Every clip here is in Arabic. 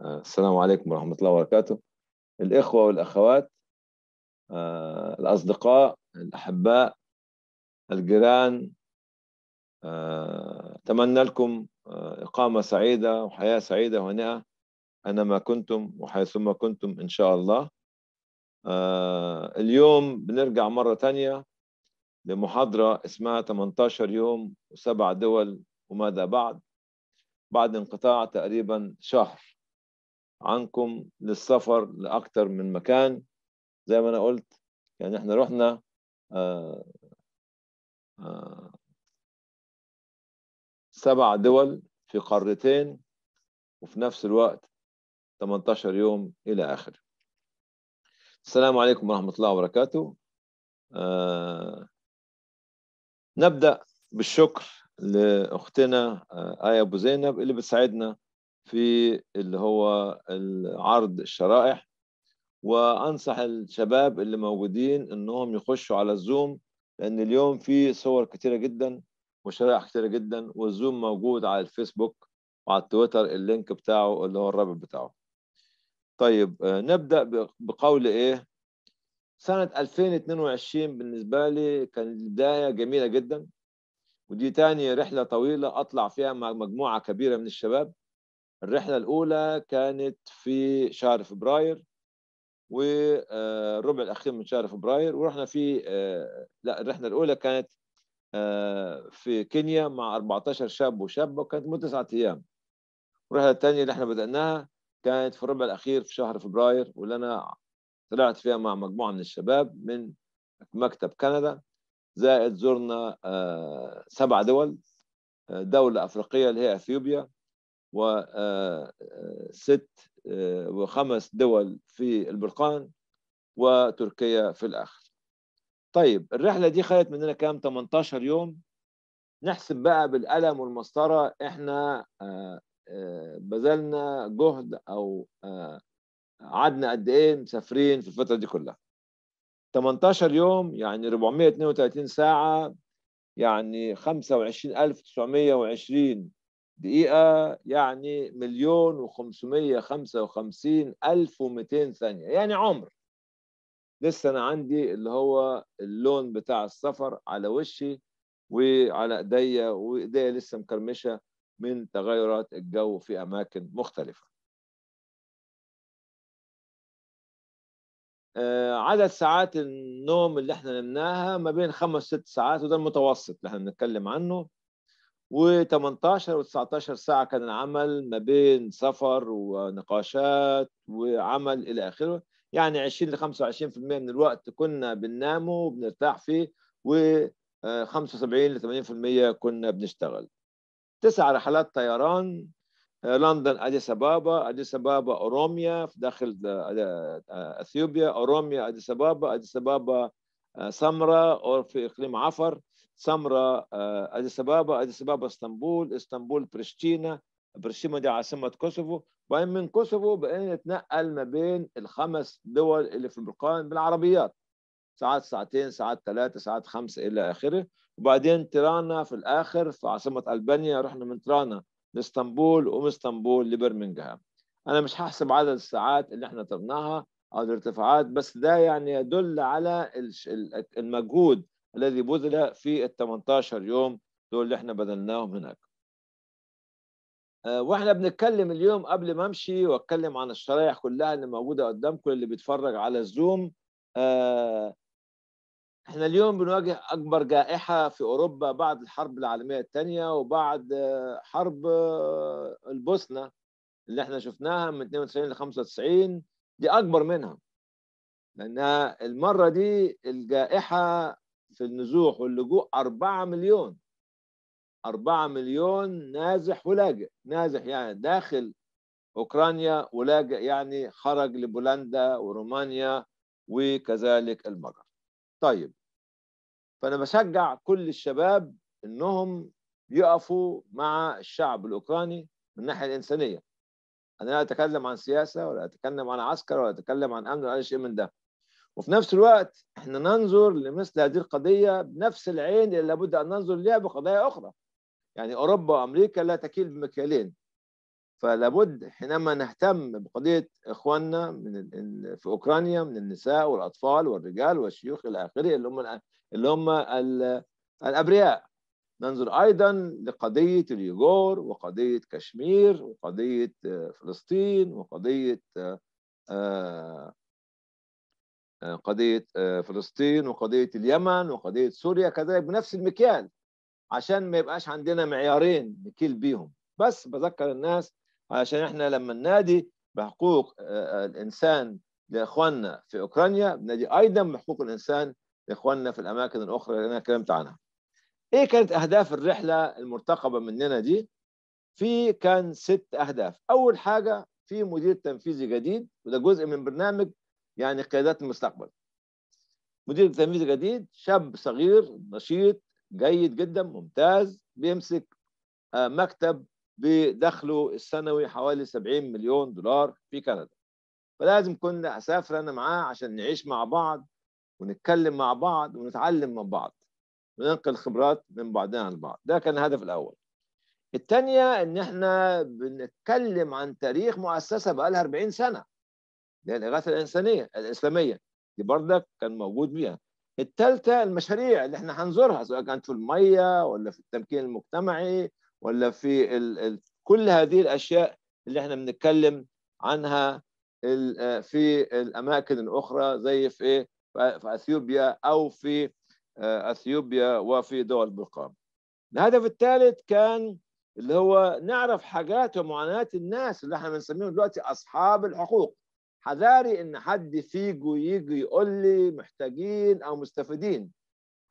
آه، السلام عليكم ورحمة الله وبركاته الإخوة والأخوات آه، الأصدقاء الأحباء الجيران آه، أتمنى لكم إقامة سعيدة وحياة سعيدة وهناء ما كنتم وحيثما كنتم إن شاء الله اليوم بنرجع مرة تانية لمحاضرة اسمها 18 يوم وسبع دول وماذا بعد بعد انقطاع تقريبا شهر عنكم للسفر لأكثر من مكان زي ما أنا قلت يعني إحنا رحنا آه، آه، سبع دول في قارتين وفي نفس الوقت 18 يوم إلى آخر السلام عليكم ورحمة الله وبركاته آه، نبدأ بالشكر لأختنا آية أبو زينب اللي بتساعدنا في اللي هو عرض الشرائح وانصح الشباب اللي موجودين انهم يخشوا على الزوم لان اليوم في صور كتيره جدا وشرائح كتيره جدا والزوم موجود على الفيسبوك وعلى التويتر اللينك بتاعه اللي هو الرابط بتاعه طيب آه، نبدا بقول ايه سنه 2022 بالنسبه لي كانت بدايه جميله جدا ودي تاني رحله طويله اطلع فيها مع مجموعه كبيره من الشباب الرحلة الأولى كانت في شهر فبراير والربع آه، الأخير من شهر فبراير ورحنا في آه، لا الرحلة الأولى كانت آه، في كينيا مع 14 شاب وشابة وكانت مدة تسعة أيام الرحلة الثانية اللي احنا بدأناها كانت في الربع الأخير في شهر فبراير واللي أنا طلعت فيها مع مجموعة من الشباب من مكتب كندا زائد زرنا سبع دول دولة أفريقية اللي هي أثيوبيا وست آه، آه، آه، وخمس دول في البرقان وتركيا في الآخر طيب الرحلة دي خدت مننا كام 18 يوم نحسب بقى بالقلم والمسطرة احنا بذلنا جهد او قعدنا قد ايه مسافرين في الفترة دي كلها 18 يوم يعني 432 ساعة يعني 25920 دقيقة يعني مليون وخمسمية خمسة وخمسين ألف ومئتين ثانية يعني عمر لسه أنا عندي اللي هو اللون بتاع السفر على وشي وعلى ايديا وايديا لسه مكرمشه من تغيرات الجو في اماكن مختلفه. آه، عدد ساعات النوم اللي احنا نمناها ما بين خمس ست ساعات وده المتوسط اللي احنا بنتكلم عنه و18 و19 ساعة كان العمل ما بين سفر ونقاشات وعمل إلى آخره يعني 20 ل 25% من الوقت كنا بننام وبنرتاح فيه و 75 ل 80% كنا بنشتغل تسع رحلات طيران آه، لندن اديس ابابا اديس ابابا اوروميا في داخل آه، آه، اثيوبيا اوروميا اديس ابابا اديس ابابا سمراء او في اقليم عفر سمراء آه، اديس ابابا اديس ابابا اسطنبول اسطنبول بريشتينا بريشتينا دي عاصمه كوسوفو وبعدين من كوسوفو بقينا نتنقل ما بين الخمس دول اللي في البلقان بالعربيات ساعات ساعتين ساعات ثلاثة ساعات خمسة إلى آخره وبعدين ترانا في الآخر في عاصمة ألبانيا رحنا من ترانا لاسطنبول ومن اسطنبول لبرمنجهام أنا مش هحسب عدد الساعات اللي احنا طرناها أو الارتفاعات بس ده يعني يدل على المجهود الذي بذل في ال 18 يوم دول اللي احنا بذلناهم هناك آه، واحنا بنتكلم اليوم قبل ما امشي واتكلم عن الشرائح كلها اللي موجوده قدامكم اللي بيتفرج على الزوم آه، احنا اليوم بنواجه اكبر جائحه في اوروبا بعد الحرب العالميه الثانيه وبعد آه، حرب البوسنه اللي احنا شفناها من 92 ل 95 دي اكبر منها لانها المره دي الجائحه في النزوح واللجوء 4 مليون 4 مليون نازح ولاجئ نازح يعني داخل أوكرانيا ولاجئ يعني خرج لبولندا ورومانيا وكذلك المجر طيب فأنا بشجع كل الشباب إنهم يقفوا مع الشعب الأوكراني من الناحية الإنسانية أنا لا أتكلم عن سياسة ولا أتكلم عن عسكر ولا أتكلم عن أمن ولا أي شيء من ده وفي نفس الوقت احنا ننظر لمثل هذه القضية بنفس العين اللي لابد أن ننظر لها بقضايا أخرى يعني أوروبا وأمريكا لا تكيل بمكيالين فلابد حينما نهتم بقضية إخواننا من في أوكرانيا من النساء والأطفال والرجال والشيوخ إلى آخره اللي هم اللي هم الأبرياء ننظر أيضا لقضية اليوغور وقضية كشمير وقضية آه، فلسطين وقضية آه، آه، قضيه آه، فلسطين وقضيه اليمن وقضيه سوريا كذلك بنفس المكيال عشان ما يبقاش عندنا معيارين نكيل بيهم بس بذكر الناس عشان احنا لما ننادي بحقوق آه، آه، الانسان لاخواننا في اوكرانيا بنادي ايضا بحقوق الانسان لاخواننا في الاماكن الاخرى اللي انا اتكلمت عنها. ايه كانت اهداف الرحله المرتقبه مننا دي؟ في كان ست اهداف، اول حاجه في مدير تنفيذي جديد وده جزء من برنامج يعني قيادات المستقبل مدير التنفيذ الجديد شاب صغير نشيط جيد جدا ممتاز بيمسك آه، مكتب بدخله السنوي حوالي 70 مليون دولار في كندا فلازم كنا اسافر انا معاه عشان نعيش مع بعض ونتكلم مع بعض ونتعلم من بعض وننقل خبرات من بعضنا البعض ده كان الهدف الاول الثانيه ان احنا بنتكلم عن تاريخ مؤسسه بقى لها 40 سنه اللي هي الإغاثة الإنسانية الإسلامية دي بردك كان موجود بيها الثالثة المشاريع اللي احنا هنزورها سواء كانت في المية ولا في التمكين المجتمعي ولا في ال ال كل هذه الأشياء اللي احنا بنتكلم عنها آه، في الأماكن الأخرى زي في ايه في آه، أثيوبيا أو في آه، أثيوبيا وفي دول بالقام الهدف الثالث كان اللي هو نعرف حاجات ومعاناة الناس اللي احنا بنسميهم دلوقتي أصحاب الحقوق حذاري ان حد فيجو يجي يقول لي محتاجين او مستفيدين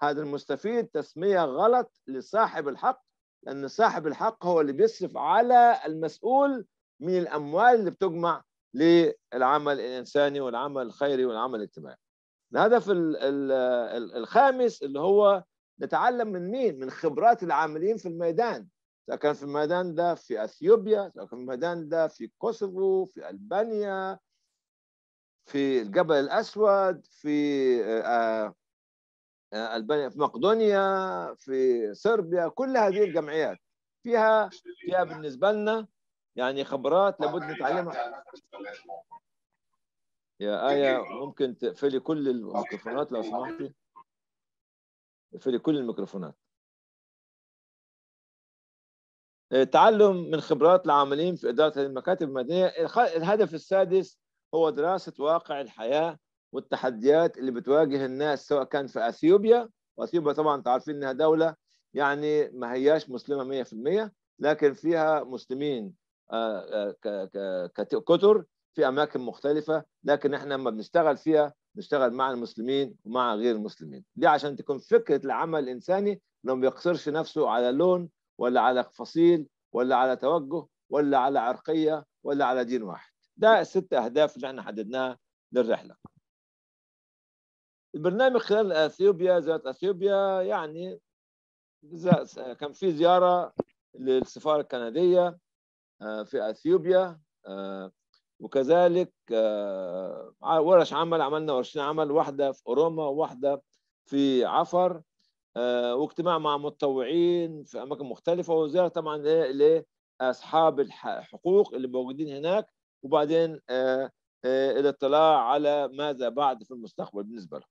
هذا المستفيد تسميه غلط لصاحب الحق لان صاحب الحق هو اللي بيصرف على المسؤول من الاموال اللي بتجمع للعمل الانساني والعمل الخيري والعمل الاجتماعي. الهدف الخامس اللي هو نتعلم من مين؟ من خبرات العاملين في الميدان اذا كان في الميدان ده في اثيوبيا، اذا كان في الميدان ده في كوسوفو، في البانيا، في الجبل الاسود في آه، آه، آه، البانيا في مقدونيا في صربيا كل هذه الجمعيات فيها فيها بالنسبه لنا يعني خبرات لابد نتعلمها يا آية ممكن تقفلي كل الميكروفونات لو سمحتي اقفلي كل الميكروفونات تعلم من خبرات العاملين في إدارة المكاتب المدنية الهدف السادس هو دراسة واقع الحياة والتحديات اللي بتواجه الناس سواء كان في اثيوبيا واثيوبيا طبعا تعرفين انها دوله يعني ما هياش مسلمه 100% لكن فيها مسلمين آه، آه، كتر في اماكن مختلفه لكن احنا لما بنشتغل فيها نشتغل مع المسلمين ومع غير المسلمين دي عشان تكون فكره العمل الانساني انه ما بيقصرش نفسه على لون ولا على فصيل ولا على توجه ولا على عرقيه ولا على دين واحد ده ست اهداف اللي احنا حددناها للرحله البرنامج خلال اثيوبيا زياره اثيوبيا يعني كان في زياره للسفاره الكنديه آه، في اثيوبيا آه، وكذلك آه، ورش عمل عملنا ورشين عمل واحده في اوروما وواحده في عفر واجتماع مع متطوعين في اماكن مختلفه وزياره طبعا لاصحاب الحقوق اللي موجودين هناك وبعدين آه، آه، الاطلاع على ماذا بعد في المستقبل بالنسبه له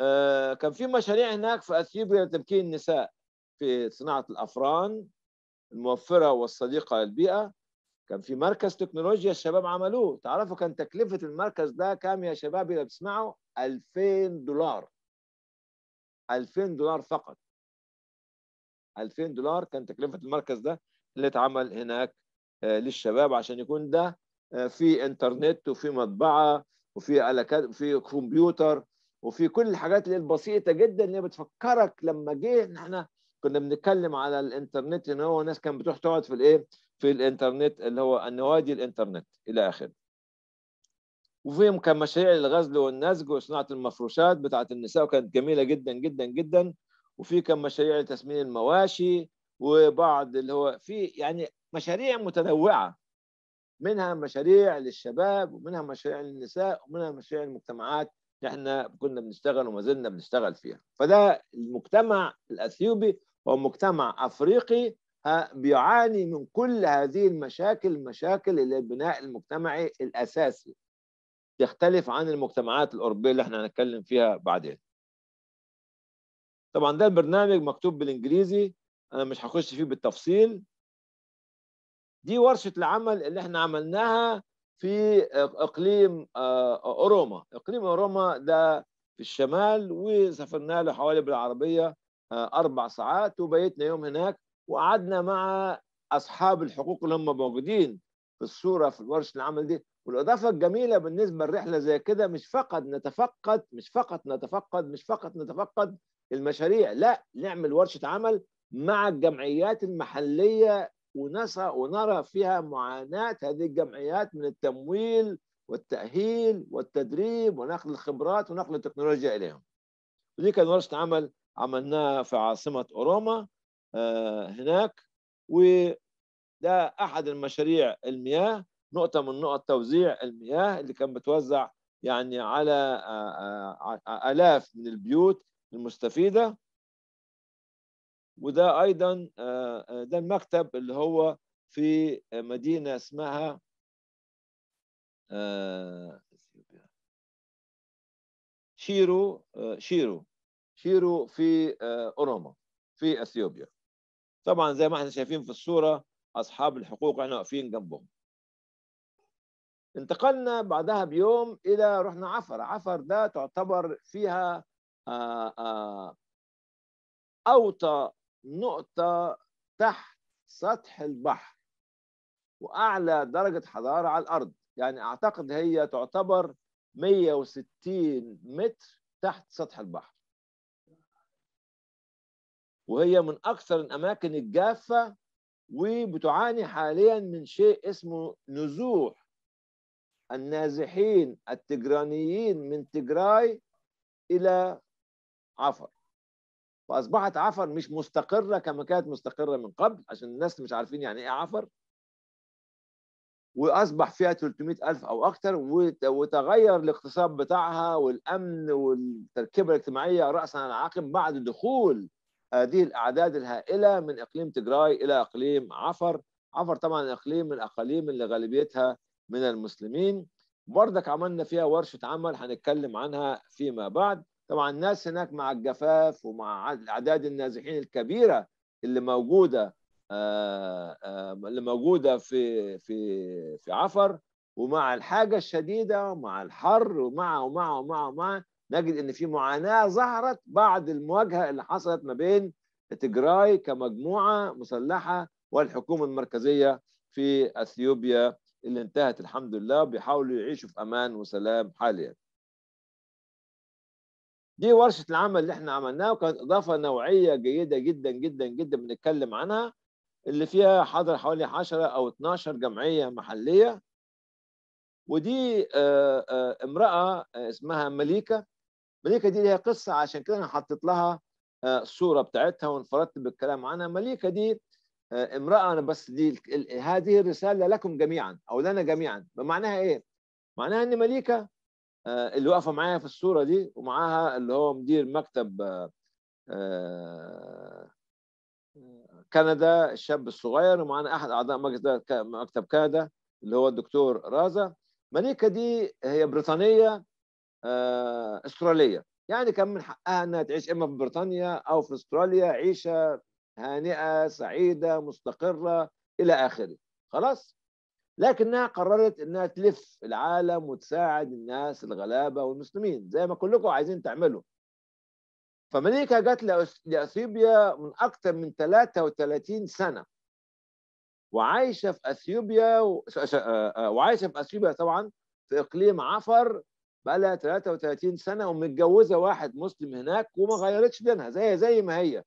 آه، كان في مشاريع هناك في اثيوبيا لتمكين النساء في صناعه الافران الموفره والصديقه للبيئه كان في مركز تكنولوجيا الشباب عملوه تعرفوا كان تكلفه المركز ده كام يا شباب اذا بتسمعوا 2000 دولار 2000 دولار فقط 2000 دولار كان تكلفه المركز ده اللي اتعمل هناك آه، للشباب عشان يكون ده آه، في انترنت وفي مطبعه وفي في كمبيوتر وفي كل الحاجات اللي البسيطه جدا اللي بتفكرك لما جه احنا كنا بنتكلم على الانترنت ان هو ناس كانت بتروح تقعد في الايه في الانترنت اللي هو النوادي الانترنت الى اخره وفيهم كان مشاريع للغزل والنسج وصناعه المفروشات بتاعه النساء وكانت جميله جدا جدا جدا وفي كان مشاريع لتسمين المواشي وبعض اللي هو في يعني مشاريع متنوعه منها مشاريع للشباب ومنها مشاريع للنساء ومنها مشاريع المجتمعات اللي احنا كنا بنشتغل وما زلنا بنشتغل فيها فده المجتمع الاثيوبي هو مجتمع افريقي بيعاني من كل هذه المشاكل مشاكل البناء المجتمعي الاساسي تختلف عن المجتمعات الاوروبيه اللي احنا هنتكلم فيها بعدين طبعا ده البرنامج مكتوب بالانجليزي انا مش هخش فيه بالتفصيل دي ورشه العمل اللي احنا عملناها في اقليم آه، اوروما اقليم اوروما ده في الشمال وسافرنا له حوالي بالعربيه آه، اربع ساعات وبيتنا يوم هناك وقعدنا مع اصحاب الحقوق اللي هم موجودين في الصوره في ورشه العمل دي والاضافه الجميله بالنسبه للرحله زي كده مش فقط نتفقد مش فقط نتفقد مش فقط نتفقد المشاريع لا نعمل ورشه عمل مع الجمعيات المحليه ونرى فيها معاناة هذه الجمعيات من التمويل والتأهيل والتدريب ونقل الخبرات ونقل التكنولوجيا إليهم ودي كان ورشة عمل عملناها في عاصمة أوروما آه، هناك وده أحد المشاريع المياه نقطة من نقط توزيع المياه اللي كان بتوزع يعني على آه، آه، آلاف من البيوت المستفيدة وده ايضا آه، آه، ده المكتب اللي هو في مدينه اسمها آه، شيرو شيرو شيرو في اوروما في اثيوبيا طبعا زي ما احنا شايفين في الصوره اصحاب الحقوق احنا واقفين جنبهم انتقلنا بعدها بيوم الى رحنا عفر عفر ده تعتبر فيها اوطى نقطة تحت سطح البحر وأعلى درجة حرارة على الأرض يعني أعتقد هي تعتبر 160 متر تحت سطح البحر وهي من أكثر الأماكن الجافة وبتعاني حاليا من شيء اسمه نزوح النازحين التجرانيين من تجراي إلى عفر فاصبحت عفر مش مستقره كما كانت مستقره من قبل عشان الناس مش عارفين يعني ايه عفر واصبح فيها 300 الف او اكثر وتغير الاقتصاد بتاعها والامن والتركيبه الاجتماعيه راسا على عقب بعد دخول هذه الاعداد الهائله من اقليم تجراي الى اقليم عفر عفر طبعا اقليم من الاقاليم اللي غالبيتها من المسلمين بردك عملنا فيها ورشه عمل هنتكلم عنها فيما بعد طبعا الناس هناك مع الجفاف ومع اعداد النازحين الكبيره اللي موجوده آه، آه، اللي موجوده في في في عفر ومع الحاجه الشديده ومع الحر ومع ومع ومع ومع نجد ان في معاناه ظهرت بعد المواجهه اللي حصلت ما بين تجراي كمجموعه مسلحه والحكومه المركزيه في اثيوبيا اللي انتهت الحمد لله بيحاولوا يعيشوا في امان وسلام حاليا دي ورشه العمل اللي احنا عملناها وكانت اضافه نوعيه جيده جدا جدا جدا بنتكلم عنها اللي فيها حضر حوالي 10 او 12 جمعيه محليه ودي آه، آه، امراه آه، اسمها مليكه مليكه دي ليها قصه عشان كده انا حطيت لها الصوره بتاعتها وانفردت بالكلام عنها مليكه دي امراه انا بس دي هذه الرساله لكم جميعا او لنا جميعا بمعناها ايه؟ معناها ان مليكه آه، اللي واقفه معايا في الصوره دي ومعاها اللي هو مدير مكتب آه، آه، كندا الشاب الصغير ومعانا احد اعضاء مكتب كندا اللي هو الدكتور رازا مليكه دي هي بريطانيه استراليه يعني كان من حقها انها تعيش اما في بريطانيا او في استراليا عيشه هانئه سعيده مستقره الى اخره خلاص لكنها قررت انها تلف العالم وتساعد الناس الغلابه والمسلمين زي ما كلكم عايزين تعملوا فمليكا جت لاثيوبيا من اكثر من 33 سنه وعايشه في اثيوبيا آه، آه، وعايشه في اثيوبيا طبعا في اقليم عفر بقى لها 33 سنه ومتجوزه واحد مسلم هناك وما غيرتش دينها زي زي ما هي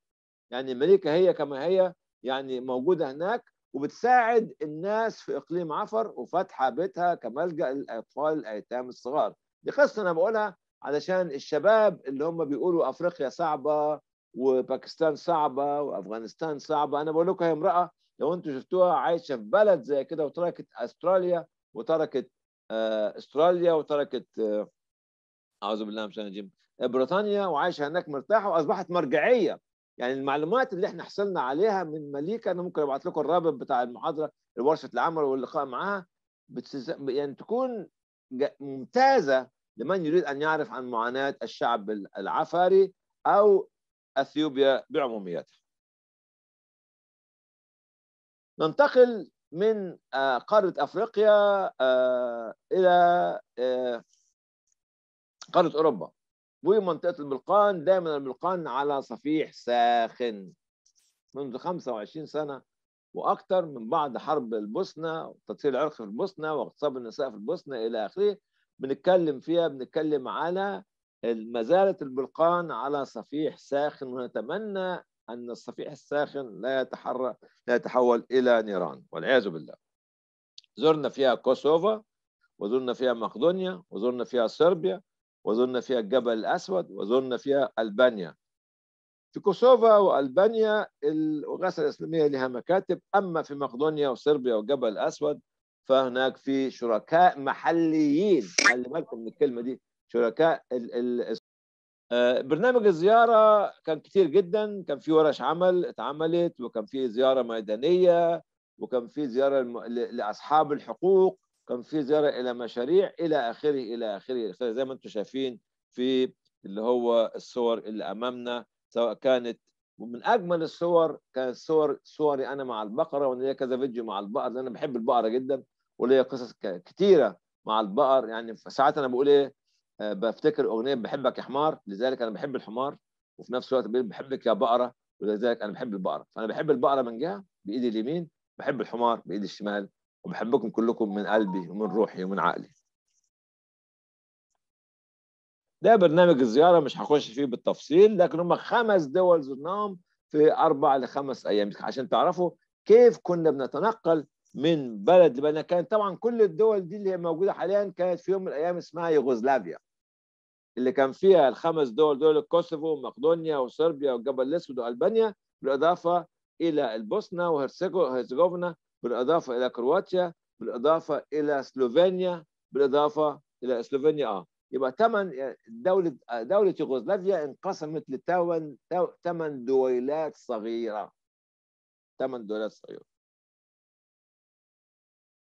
يعني مليكة هي كما هي يعني موجوده هناك وبتساعد الناس في اقليم عفر وفاتحه بيتها كملجا للاطفال الايتام الصغار دي قصه انا بقولها علشان الشباب اللي هم بيقولوا افريقيا صعبه وباكستان صعبه وافغانستان صعبه انا بقول لكم هي امراه لو انتم شفتوها عايشه في بلد زي كده وتركت استراليا وتركت آه، استراليا وتركت آه، اعوذ بالله من الشيطان بريطانيا وعايشه هناك مرتاحه واصبحت مرجعيه يعني المعلومات اللي احنا حصلنا عليها من مليكه انا ممكن ابعت لكم الرابط بتاع المحاضره ورشه العمل واللقاء معاها بتسز... يعني تكون ممتازه لمن يريد ان يعرف عن معاناه الشعب العفاري او اثيوبيا بعموميتها. ننتقل من آه، قاره افريقيا آه، الى آه، قاره اوروبا. ومنطقة الملقان دائما الملقان على صفيح ساخن منذ 25 سنة وأكثر من بعد حرب البوسنة وتطهير العرق في البوسنة واغتصاب النساء في البوسنة إلى آخره بنتكلم فيها بنتكلم على ما زالت البلقان على صفيح ساخن ونتمنى أن الصفيح الساخن لا يتحرك لا يتحول إلى نيران والعياذ بالله زرنا فيها كوسوفا وزرنا فيها مقدونيا وزرنا فيها صربيا وزرنا فيها الجبل الأسود وزرنا فيها ألبانيا في كوسوفا وألبانيا الاغاثة الإسلامية لها مكاتب أما في مقدونيا وصربيا والجبل الأسود فهناك في شركاء محليين خلي بالكم من الكلمة دي شركاء ال ال آه، برنامج الزيارة كان كتير جدا كان في ورش عمل اتعملت وكان في زيارة ميدانية وكان في زيارة لأصحاب الحقوق كان في زياره الى مشاريع الى اخره الى اخره الى اخره زي ما انتم شايفين في اللي هو الصور اللي امامنا سواء كانت ومن اجمل الصور كانت صور صوري انا مع البقره وانا ليا كذا فيديو مع البقر لان انا بحب البقره جدا وليا قصص كتيره مع البقر يعني ساعات انا بقول ايه آه، بفتكر اغنيه بحبك يا حمار لذلك انا بحب الحمار وفي نفس الوقت بحبك يا بقره ولذلك انا بحب البقره فانا بحب البقره من جهه بايدي اليمين بحب الحمار بايدي الشمال وبحبكم كلكم من قلبي ومن روحي ومن عقلي ده برنامج الزياره مش هخش فيه بالتفصيل لكن هم خمس دول زرناهم في اربع لخمس ايام عشان تعرفوا كيف كنا بنتنقل من بلد لبلد كان طبعا كل الدول دي اللي هي موجوده حاليا كانت في يوم من الايام اسمها يوغوسلافيا اللي كان فيها الخمس دول دول الكوسوفو ومقدونيا وصربيا والجبل الاسود والبانيا بالاضافه الى البوسنه وهرسيجوفنا بالاضافه الى كرواتيا بالاضافه الى سلوفينيا بالاضافه الى سلوفينيا اه يبقى ثمان دوله دوله يوغوسلافيا انقسمت لثمان ثمان دويلات صغيره ثمان دويلات صغيره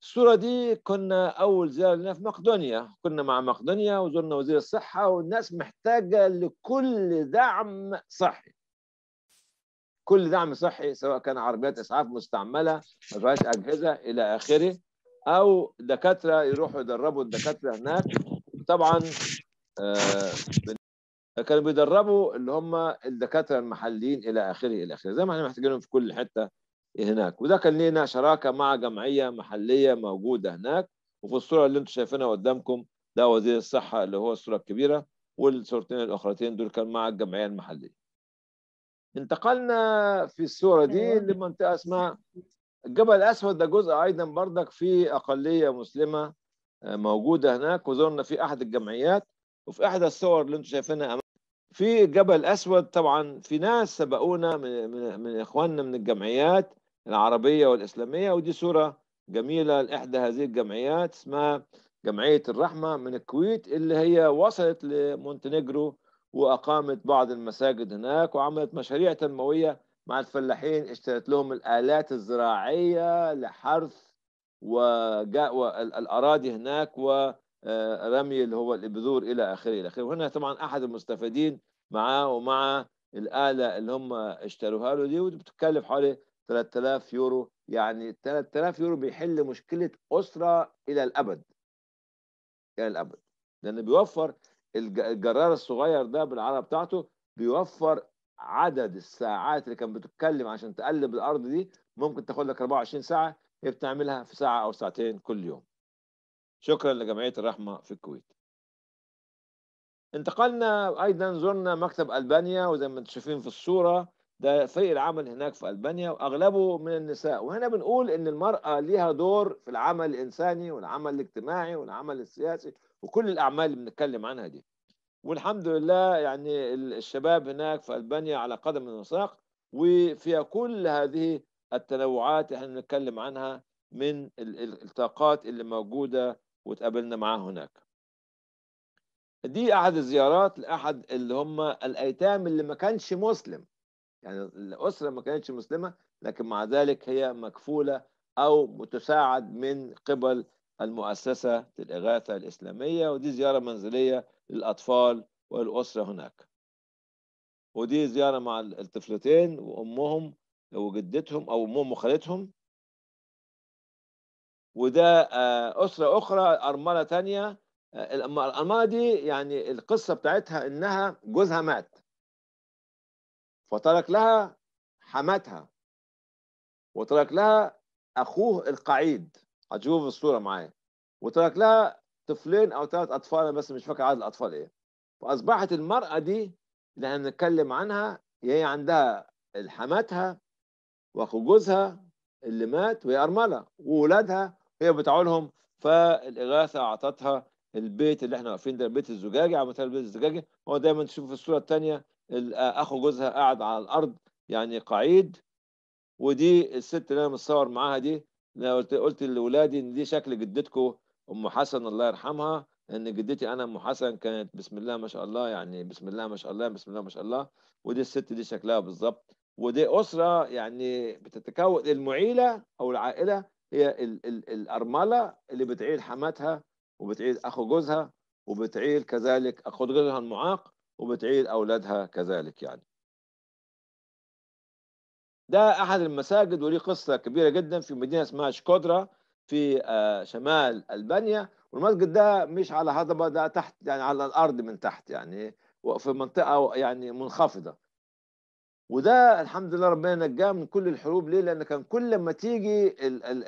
الصوره دي كنا اول زياره لنا في مقدونيا كنا مع مقدونيا وزرنا وزير الصحه والناس محتاجه لكل دعم صحي كل دعم صحي سواء كان عربيات اسعاف مستعمله ما فيهاش اجهزه الى اخره او دكاتره يروحوا يدربوا الدكاتره هناك طبعا آه، كانوا بيدربوا اللي هم الدكاتره المحليين الى اخره الى اخره زي ما احنا محتاجينهم في كل حته هناك وده كان لنا شراكه مع جمعيه محليه موجوده هناك وفي الصوره اللي انتم شايفينها قدامكم ده وزير الصحه اللي هو الصوره الكبيره والصورتين الاخرتين دول كان مع الجمعيه المحليه انتقلنا في الصورة دي آه. لمنطقة اسمها الجبل الأسود ده جزء أيضا بردك في أقلية مسلمة آه، موجودة هناك وزرنا في أحد الجمعيات وفي إحدى الصور اللي أنتم شايفينها في الجبل الأسود طبعا في ناس سبقونا من, من, من إخواننا من الجمعيات العربية والإسلامية ودي صورة جميلة لإحدى هذه الجمعيات اسمها جمعية الرحمة من الكويت اللي هي وصلت لمونتينيجرو وأقامت بعض المساجد هناك وعملت مشاريع تنموية مع الفلاحين اشترت لهم الآلات الزراعية لحرث وجاء الأراضي هناك ورمي آه، اللي هو البذور إلى آخره إلى آخره وهنا طبعا أحد المستفيدين معاه ومع الآلة اللي هم اشتروها له دي وبتتكلف حوالي 3000 يورو يعني 3000 يورو بيحل مشكلة أسرة إلى الأبد إلى الأبد لأنه بيوفر الجرار الصغير ده بالعربه بتاعته بيوفر عدد الساعات اللي كان بتتكلم عشان تقلب الارض دي ممكن تاخد لك 24 ساعه هي بتعملها في ساعه او ساعتين كل يوم شكرا لجمعيه الرحمه في الكويت انتقلنا ايضا زرنا مكتب البانيا وزي ما انتم شايفين في الصوره ده سيء العمل هناك في ألبانيا وأغلبه من النساء وهنا بنقول إن المرأة ليها دور في العمل الإنساني والعمل الاجتماعي والعمل السياسي وكل الأعمال اللي بنتكلم عنها دي والحمد لله يعني الشباب هناك في ألبانيا على قدم وساق وفيها كل هذه التنوعات اللي احنا بنتكلم عنها من الطاقات اللي موجودة وتقابلنا معاها هناك دي أحد الزيارات لأحد اللي هم الأيتام اللي ما كانش مسلم يعني الأسرة ما كانتش مسلمة لكن مع ذلك هي مكفولة أو متساعد من قبل المؤسسة للإغاثة الإسلامية ودي زيارة منزلية للأطفال والأسرة هناك ودي زيارة مع الطفلتين وأمهم وجدتهم أو أمهم وخالتهم وده آه، أسرة أخرى أرملة تانية آه، الأرملة دي يعني القصة بتاعتها إنها جوزها مات فترك لها حماتها وترك لها اخوه القعيد هتشوفوا في الصوره معايا وترك لها طفلين او ثلاث اطفال بس مش فاكر عدد الاطفال ايه فاصبحت المراه دي اللي احنا بنتكلم عنها هي عندها حماتها واخو جوزها اللي مات وهي ارمله واولادها هي بتعولهم فالاغاثه اعطتها البيت اللي احنا واقفين ده البيت الزجاجي عملتها البيت الزجاجي هو دايما تشوف في الصوره الثانيه اخو جوزها قاعد على الارض يعني قعيد ودي الست اللي انا متصور معاها دي انا قلت قلت لاولادي ان دي شكل جدتكم ام حسن الله يرحمها ان جدتي انا ام حسن كانت بسم الله ما شاء الله يعني بسم الله ما شاء الله بسم الله ما شاء الله ودي الست دي شكلها بالظبط ودي اسره يعني بتتكون المعيله او العائله هي ال ال الارمله اللي بتعيل حماتها وبتعيل اخو جوزها وبتعيل كذلك اخو جوزها المعاق وبتعيد أولادها كذلك يعني ده أحد المساجد وليه قصة كبيرة جدا في مدينة اسمها شكودرا في آه، شمال ألبانيا والمسجد ده مش على هضبة ده تحت يعني على الأرض من تحت يعني في منطقة يعني منخفضة وده الحمد لله ربنا نجاه من كل الحروب ليه؟ لان كان كل ما تيجي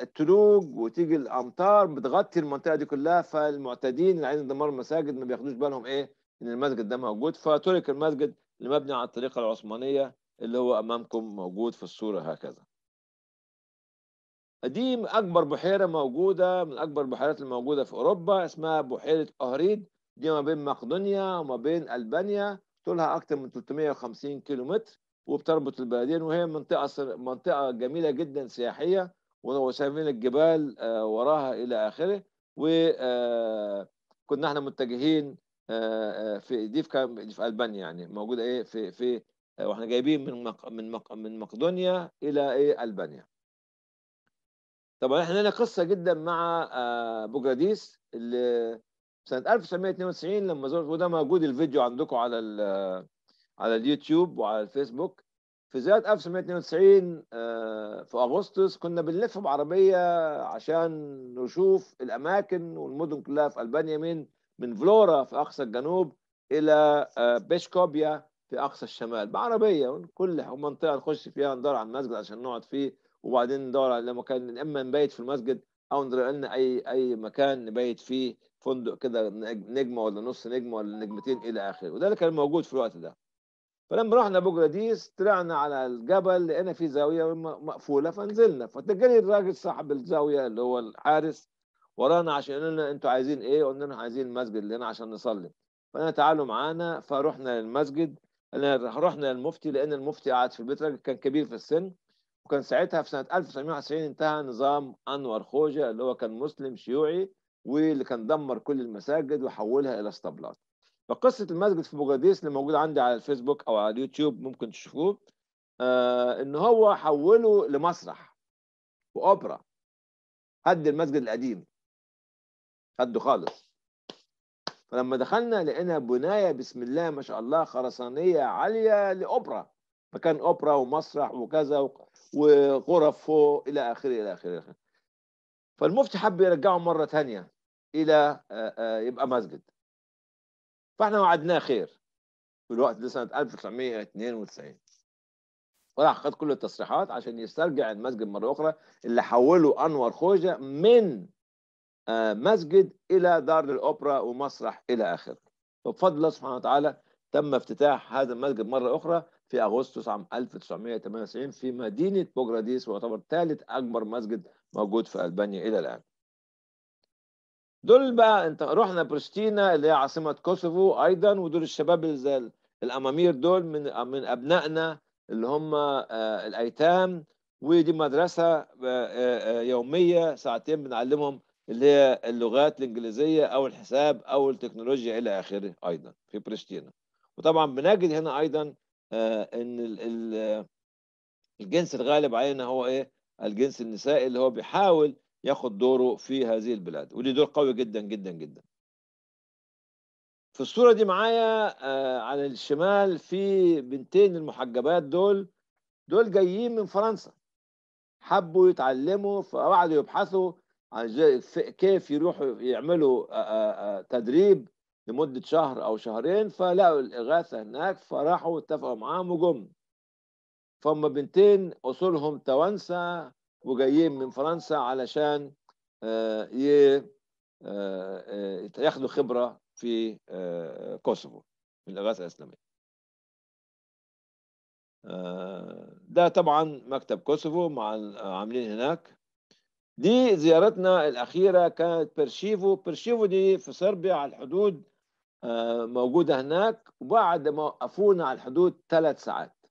التلوج وتيجي الامطار بتغطي المنطقه دي كلها فالمعتدين اللي عايزين يدمروا المساجد ما بياخدوش بالهم ايه؟ ان المسجد ده موجود فترك المسجد المبني على الطريقه العثمانيه اللي هو امامكم موجود في الصوره هكذا دي اكبر بحيره موجوده من اكبر البحيرات الموجوده في اوروبا اسمها بحيره اهريد دي ما بين مقدونيا وما بين البانيا طولها اكثر من 350 كيلومتر وبتربط البلدين وهي منطقه منطقه جميله جدا سياحيه وشايفين الجبال آه، وراها الى اخره وكنا آه، احنا متجهين آه، آه، في دي في كام في البانيا يعني موجوده ايه في في آه، واحنا جايبين من مق من مق من مقدونيا الى ايه البانيا طبعا احنا لنا قصه جدا مع بوجاديس اللي سنه 1992 لما زرت وده موجود الفيديو عندكم على على اليوتيوب وعلى الفيسبوك في زيارة 1992 في أغسطس كنا بنلف بعربية عشان نشوف الأماكن والمدن كلها في ألبانيا من من فلورا في أقصى الجنوب إلى آه، بيشكوبيا في أقصى الشمال بعربية كل منطقة نخش فيها ندور على المسجد عشان نقعد فيه وبعدين ندور على مكان إما نبيت في المسجد أو ندور لنا أي أي مكان نبيت فيه فندق كده نجمة ولا نص نجمة ولا نجمتين إلى آخره وده اللي كان موجود في الوقت ده فلما رحنا بوجراديس طلعنا على الجبل لقينا في زاويه مقفوله فنزلنا فتجالي الراجل صاحب الزاويه اللي هو الحارس ورانا عشان قلنا انتوا عايزين ايه قلنا لهم عايزين المسجد لنا عشان نصلي فانا تعالوا معانا فرحنا للمسجد رحنا للمفتي لان المفتي قعد في البيت راجل كان كبير في السن وكان ساعتها في سنه 1990 انتهى نظام انور خوجه اللي هو كان مسلم شيوعي واللي كان دمر كل المساجد وحولها الى اسطبلات فقصه المسجد في بوغاديس اللي موجود عندي على الفيسبوك او على اليوتيوب ممكن تشوفوه آه ان هو حوله لمسرح واوبرا هد المسجد القديم خده خالص فلما دخلنا لقينا بنايه بسم الله ما شاء الله خرسانيه عاليه لاوبرا مكان اوبرا ومسرح وكذا وغرف فوق الى اخره الى اخره فالمفتي حب يرجعه مره ثانيه الى آه، آه، يبقى مسجد فاحنا وعدناه خير في الوقت ده سنه 1992 وراح خد كل التصريحات عشان يسترجع المسجد مره اخرى اللي حوله انور خوجه من آه، مسجد إلى دار الأوبرا ومسرح إلى آخره وبفضل الله سبحانه وتعالى تم افتتاح هذا المسجد مرة أخرى في أغسطس عام 1998 في مدينة بوغراديس ويعتبر ثالث أكبر مسجد موجود في ألبانيا إلى الآن دول بقى انت رحنا بريستينا اللي هي عاصمة كوسوفو أيضا ودول الشباب الأمامير دول من من أبنائنا اللي هم آه، الأيتام ودي مدرسة آه، يومية ساعتين بنعلمهم اللي هي اللغات الانجليزيه او الحساب او التكنولوجيا الى اخره ايضا في بريشتينا وطبعا بنجد هنا ايضا آه، ان الجنس الغالب علينا هو ايه الجنس النسائي اللي هو بيحاول ياخد دوره في هذه البلاد ودي دور قوي جدا جدا جدا في الصورة دي معايا آه، على الشمال في بنتين المحجبات دول دول جايين من فرنسا حبوا يتعلموا فقعدوا يبحثوا كيف يروحوا يعملوا تدريب لمدة شهر أو شهرين فلقوا الإغاثة هناك فراحوا اتفقوا معاهم وجم فهم بنتين أصولهم توانسة وجايين من فرنسا علشان ياخدوا خبرة في كوسوفو في الإغاثة الإسلامية ده طبعا مكتب كوسوفو مع عاملين هناك دي زيارتنا الأخيرة كانت برشيفو برشيفو دي في صربيا على الحدود آه، موجودة هناك وبعد ما وقفونا على الحدود ثلاث ساعات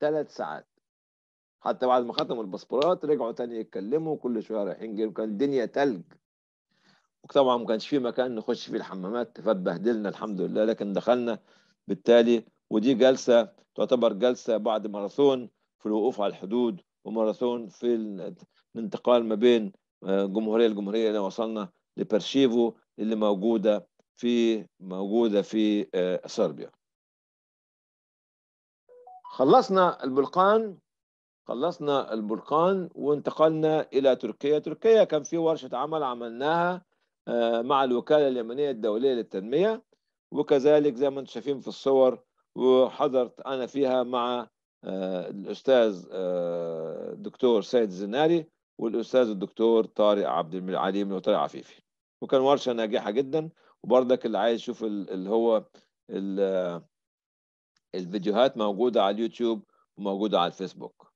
ثلاث ساعات حتى بعد ما ختموا الباسبورات رجعوا تاني يتكلموا كل شويه رايحين جايين كان الدنيا تلج وطبعا ما كانش في مكان نخش فيه الحمامات فاتبهدلنا الحمد لله لكن دخلنا بالتالي ودي جلسه تعتبر جلسه بعد ماراثون في الوقوف على الحدود وماراثون في الانتقال ما بين آه، جمهوريه لجمهوريه اللي وصلنا لبرشيفو اللي موجوده في موجوده في آه، صربيا خلصنا البلقان خلصنا البلقان وانتقلنا الى تركيا تركيا كان في ورشه عمل عملناها آه، مع الوكاله اليمنيه الدوليه للتنميه وكذلك زي ما انتم شايفين في الصور وحضرت انا فيها مع الاستاذ دكتور سيد الزناري والاستاذ الدكتور طارق عبد الملك علي بن طارق عفيفي وكان ورشه ناجحه جدا وبرضك اللي عايز يشوف اللي هو الفيديوهات موجوده على اليوتيوب وموجوده على الفيسبوك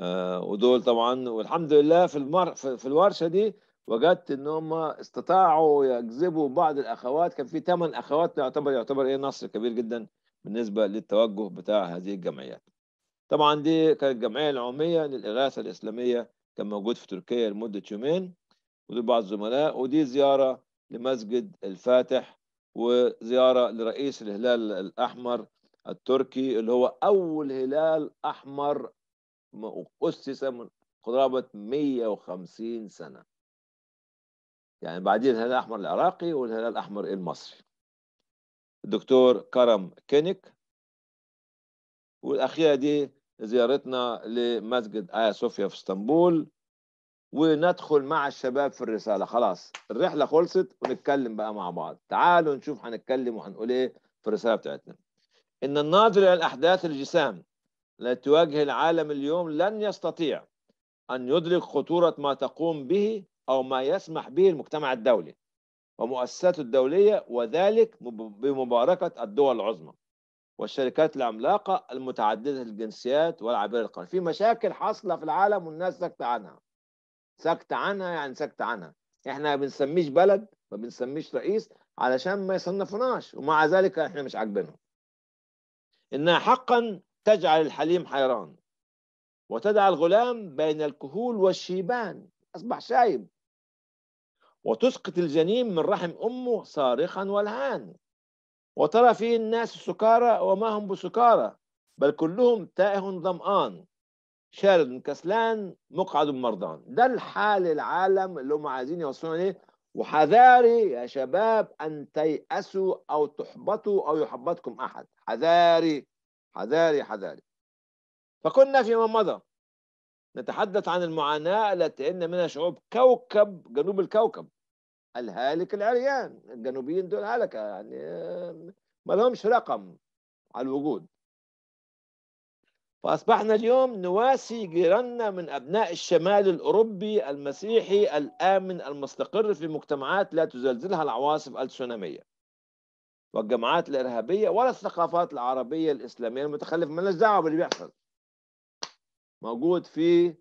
آه، ودول طبعا والحمد لله في المر في الورشه دي وجدت ان هم استطاعوا يجذبوا بعض الاخوات كان في ثمان اخوات يعتبر يعتبر ايه نصر كبير جدا بالنسبه للتوجه بتاع هذه الجمعيات. طبعا دي كانت الجمعيه العموميه للاغاثه الاسلاميه كان موجود في تركيا لمدة يومين ودول بعض الزملاء ودي زيارة لمسجد الفاتح وزيارة لرئيس الهلال الأحمر التركي اللي هو أول هلال أحمر أسس من قرابة 150 سنة يعني بعدين الهلال الأحمر العراقي والهلال الأحمر المصري الدكتور كرم كينيك والأخيرة دي زيارتنا لمسجد آيا صوفيا في اسطنبول وندخل مع الشباب في الرسالة خلاص الرحلة خلصت ونتكلم بقى مع بعض تعالوا نشوف هنتكلم وهنقول ايه في الرسالة بتاعتنا إن الناظر إلى الأحداث الجسام التي تواجه العالم اليوم لن يستطيع أن يدرك خطورة ما تقوم به أو ما يسمح به المجتمع الدولي ومؤسساته الدولية وذلك بمباركة الدول العظمى والشركات العملاقة المتعددة الجنسيات والعبير القومية في مشاكل حاصلة في العالم والناس ساكتة عنها ساكتة عنها يعني ساكتة عنها احنا ما بنسميش بلد ما بنسميش رئيس علشان ما يصنفناش ومع ذلك احنا مش عاجبينهم انها حقا تجعل الحليم حيران وتدع الغلام بين الكهول والشيبان اصبح شايب وتسقط الجنين من رحم امه صارخا والهان وترى فيه الناس سكارى وما هم بسكارى بل كلهم تائه ظمآن شارد كسلان مقعد مرضان ده الحال العالم اللي هم عايزين يوصلون عليه وحذاري يا شباب أن تيأسوا أو تحبطوا أو يحبطكم أحد حذاري حذاري حذاري فكنا فيما مضى نتحدث عن المعاناة التي إن منها شعوب كوكب جنوب الكوكب الهالك العريان الجنوبيين دول هلكة يعني ما لهمش رقم على الوجود فأصبحنا اليوم نواسي جيراننا من أبناء الشمال الأوروبي المسيحي الآمن المستقر في مجتمعات لا تزلزلها العواصف التسونامية والجماعات الإرهابية ولا الثقافات العربية الإسلامية المتخلفة من دعوة باللي بيحصل موجود في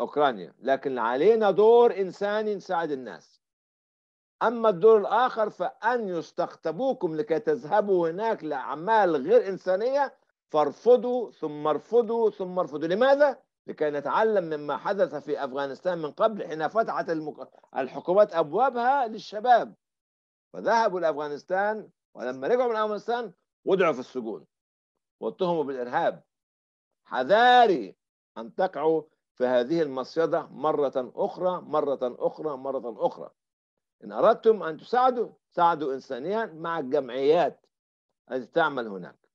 أوكرانيا لكن علينا دور إنساني نساعد الناس أما الدور الآخر فأن يستقطبوكم لكي تذهبوا هناك لأعمال غير إنسانية فارفضوا ثم ارفضوا ثم ارفضوا لماذا؟ لكي نتعلم مما حدث في أفغانستان من قبل حين فتحت المك... الحكومات أبوابها للشباب فذهبوا لأفغانستان ولما رجعوا من أفغانستان وضعوا في السجون واتهموا بالإرهاب حذاري أن تقعوا في هذه المصيدة مرة أخرى مرة أخرى مرة أخرى إن أردتم أن تساعدوا ساعدوا إنسانيا مع الجمعيات التي تعمل هناك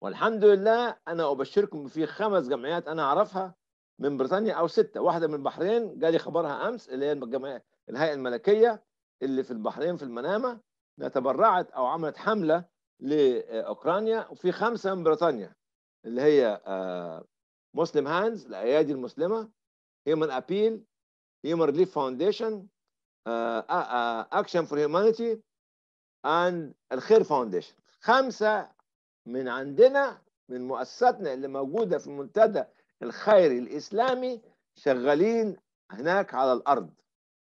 والحمد لله أنا أبشركم في خمس جمعيات أنا أعرفها من بريطانيا أو ستة واحدة من البحرين جالي خبرها أمس اللي هي الجمعية الهيئة الملكية اللي في البحرين في المنامة تبرعت أو عملت حملة لأوكرانيا وفي خمسة من بريطانيا اللي هي آه، مسلم هاندز الأيادي المسلمة هيومن أبيل هيومن ريليف فاونديشن اكشن فور هيومانيتي اند الخير فاونديشن خمسه من عندنا من مؤسستنا اللي موجوده في المنتدى الخيري الاسلامي شغالين هناك على الارض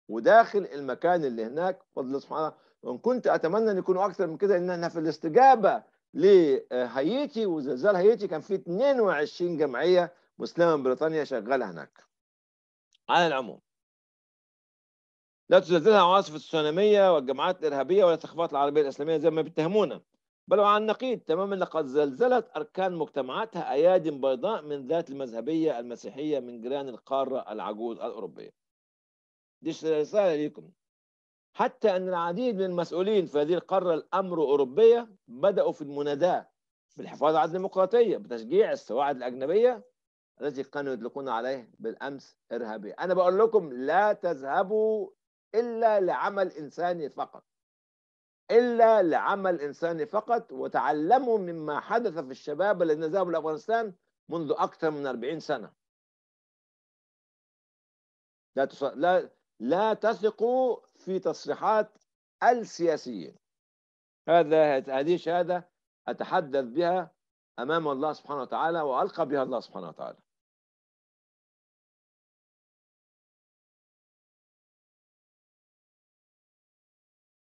وداخل المكان اللي هناك فضل سبحانه وان كنت اتمنى ان يكونوا اكثر من كده لان احنا في الاستجابه لهايتي وزلزال هايتي كان في 22 جمعيه مسلمه من بريطانيا شغاله هناك على العموم لا تزلزلها عواصف السونامية والجماعات الإرهابية ولا تخفات العربية الإسلامية زي ما بيتهمونا بل وعلى النقيض تماما لقد زلزلت أركان مجتمعاتها أيادي بيضاء من ذات المذهبية المسيحية من جيران القارة العجوز الأوروبية دي رسالة ليكم حتى أن العديد من المسؤولين في هذه القارة الأمر أوروبية بدأوا في المناداة بالحفاظ على الديمقراطية بتشجيع السواعد الأجنبية التي كانوا يطلقون عليه بالأمس إرهابية أنا بقول لكم لا تذهبوا إلا لعمل إنساني فقط إلا لعمل إنساني فقط وتعلموا مما حدث في الشباب الذين ذهبوا لأفغانستان منذ أكثر من 40 سنة لا لا لا تثقوا في تصريحات السياسيين هذا هذه شهادة أتحدث بها أمام الله سبحانه وتعالى وألقى بها الله سبحانه وتعالى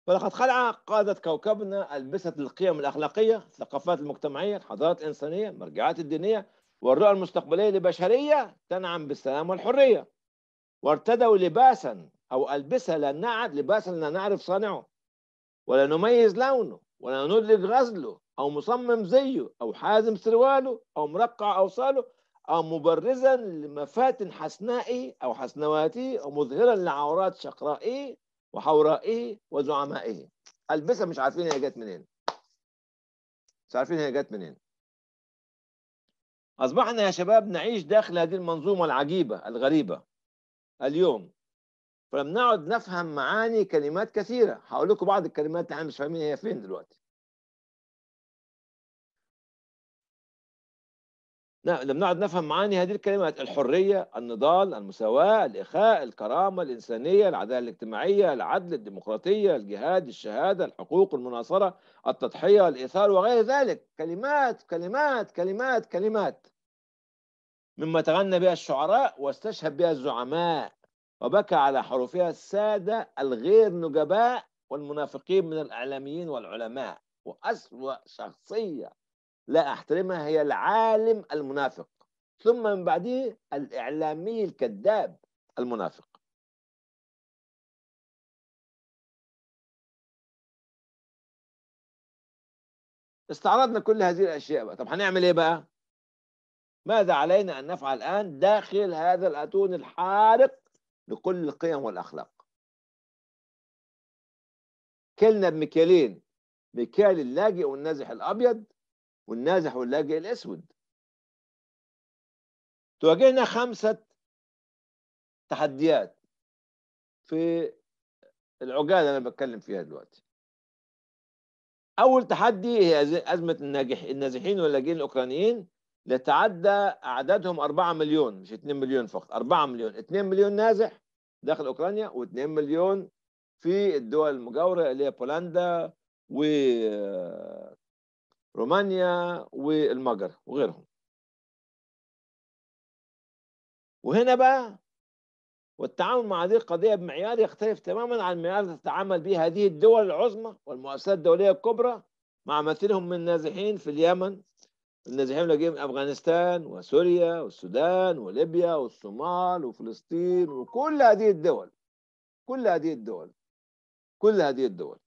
فلقد خلع قادة كوكبنا ألبسة القيم الأخلاقية الثقافات المجتمعية الحضارات الإنسانية المرجعات الدينية والرؤى المستقبلية لبشرية تنعم بالسلام والحرية وارتدوا لباسا أو ألبسة لن نعد لباسا لا نعرف صانعه ولا نميز لونه ولا ندرك غزله أو مصمم زيه أو حازم سرواله أو مرقع أوصاله أو مبرزا لمفاتن حسنائه أو حسنواته أو مظهرا لعورات شقرائه وحورائه وزعمائه ايه. البسه مش عارفين هي جت منين مش عارفين هي جت منين اصبحنا يا شباب نعيش داخل هذه المنظومه العجيبه الغريبه اليوم فلم نعد نفهم معاني كلمات كثيره هقول لكم بعض الكلمات اللي يعني احنا مش فاهمين هي فين دلوقتي لما نقعد نفهم معاني هذه الكلمات الحرية النضال المساواة الإخاء الكرامة الإنسانية العدالة الاجتماعية العدل الديمقراطية الجهاد الشهادة الحقوق المناصرة التضحية الإيثار وغير ذلك كلمات كلمات كلمات كلمات مما تغنى بها الشعراء واستشهد بها الزعماء وبكى على حروفها السادة الغير نجباء والمنافقين من الإعلاميين والعلماء وأسوأ شخصية لا أحترمها هي العالم المنافق ثم من بعده الإعلامي الكذاب المنافق استعرضنا كل هذه الأشياء بقى طب هنعمل إيه بقى ماذا علينا أن نفعل الآن داخل هذا الأتون الحارق لكل القيم والأخلاق كلنا بمكيالين مكيال اللاجئ والنازح الأبيض والنازح واللاجئ الأسود تواجهنا خمسة تحديات في العجالة اللي أنا بتكلم فيها دلوقتي أول تحدي هي أزمة الناجح النازحين واللاجئين الأوكرانيين لتعدى أعدادهم 4 مليون مش 2 مليون فقط 4 مليون 2 مليون نازح داخل أوكرانيا و2 مليون في الدول المجاورة اللي هي بولندا و رومانيا والمجر وغيرهم وهنا بقى والتعامل مع هذه القضية بمعيار يختلف تماما عن معيار تتعامل به هذه الدول العظمى والمؤسسات الدولية الكبرى مع مثلهم من النازحين في اليمن النازحين اللي جايين من أفغانستان وسوريا والسودان وليبيا والصومال وفلسطين وكل هذه الدول كل هذه الدول كل هذه الدول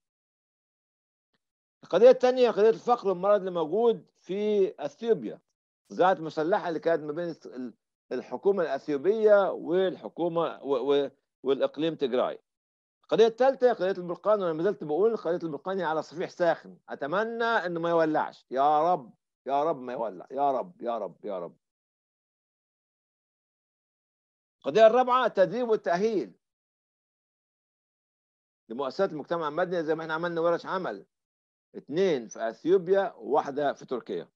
القضية الثانية قضية الفقر والمرض اللي موجود في أثيوبيا الصراعات المسلحة اللي كانت ما بين الحكومة الأثيوبية والحكومة والإقليم تجراي القضية الثالثة قضية البرقان وأنا ما زلت بقول قضية البرقان على صفيح ساخن أتمنى إنه ما يولعش يا رب يا رب ما يولع يا رب يا رب يا رب القضية الرابعة التدريب والتأهيل لمؤسسات المجتمع المدني زي ما احنا عملنا ورش عمل اثنين في اثيوبيا وواحده في تركيا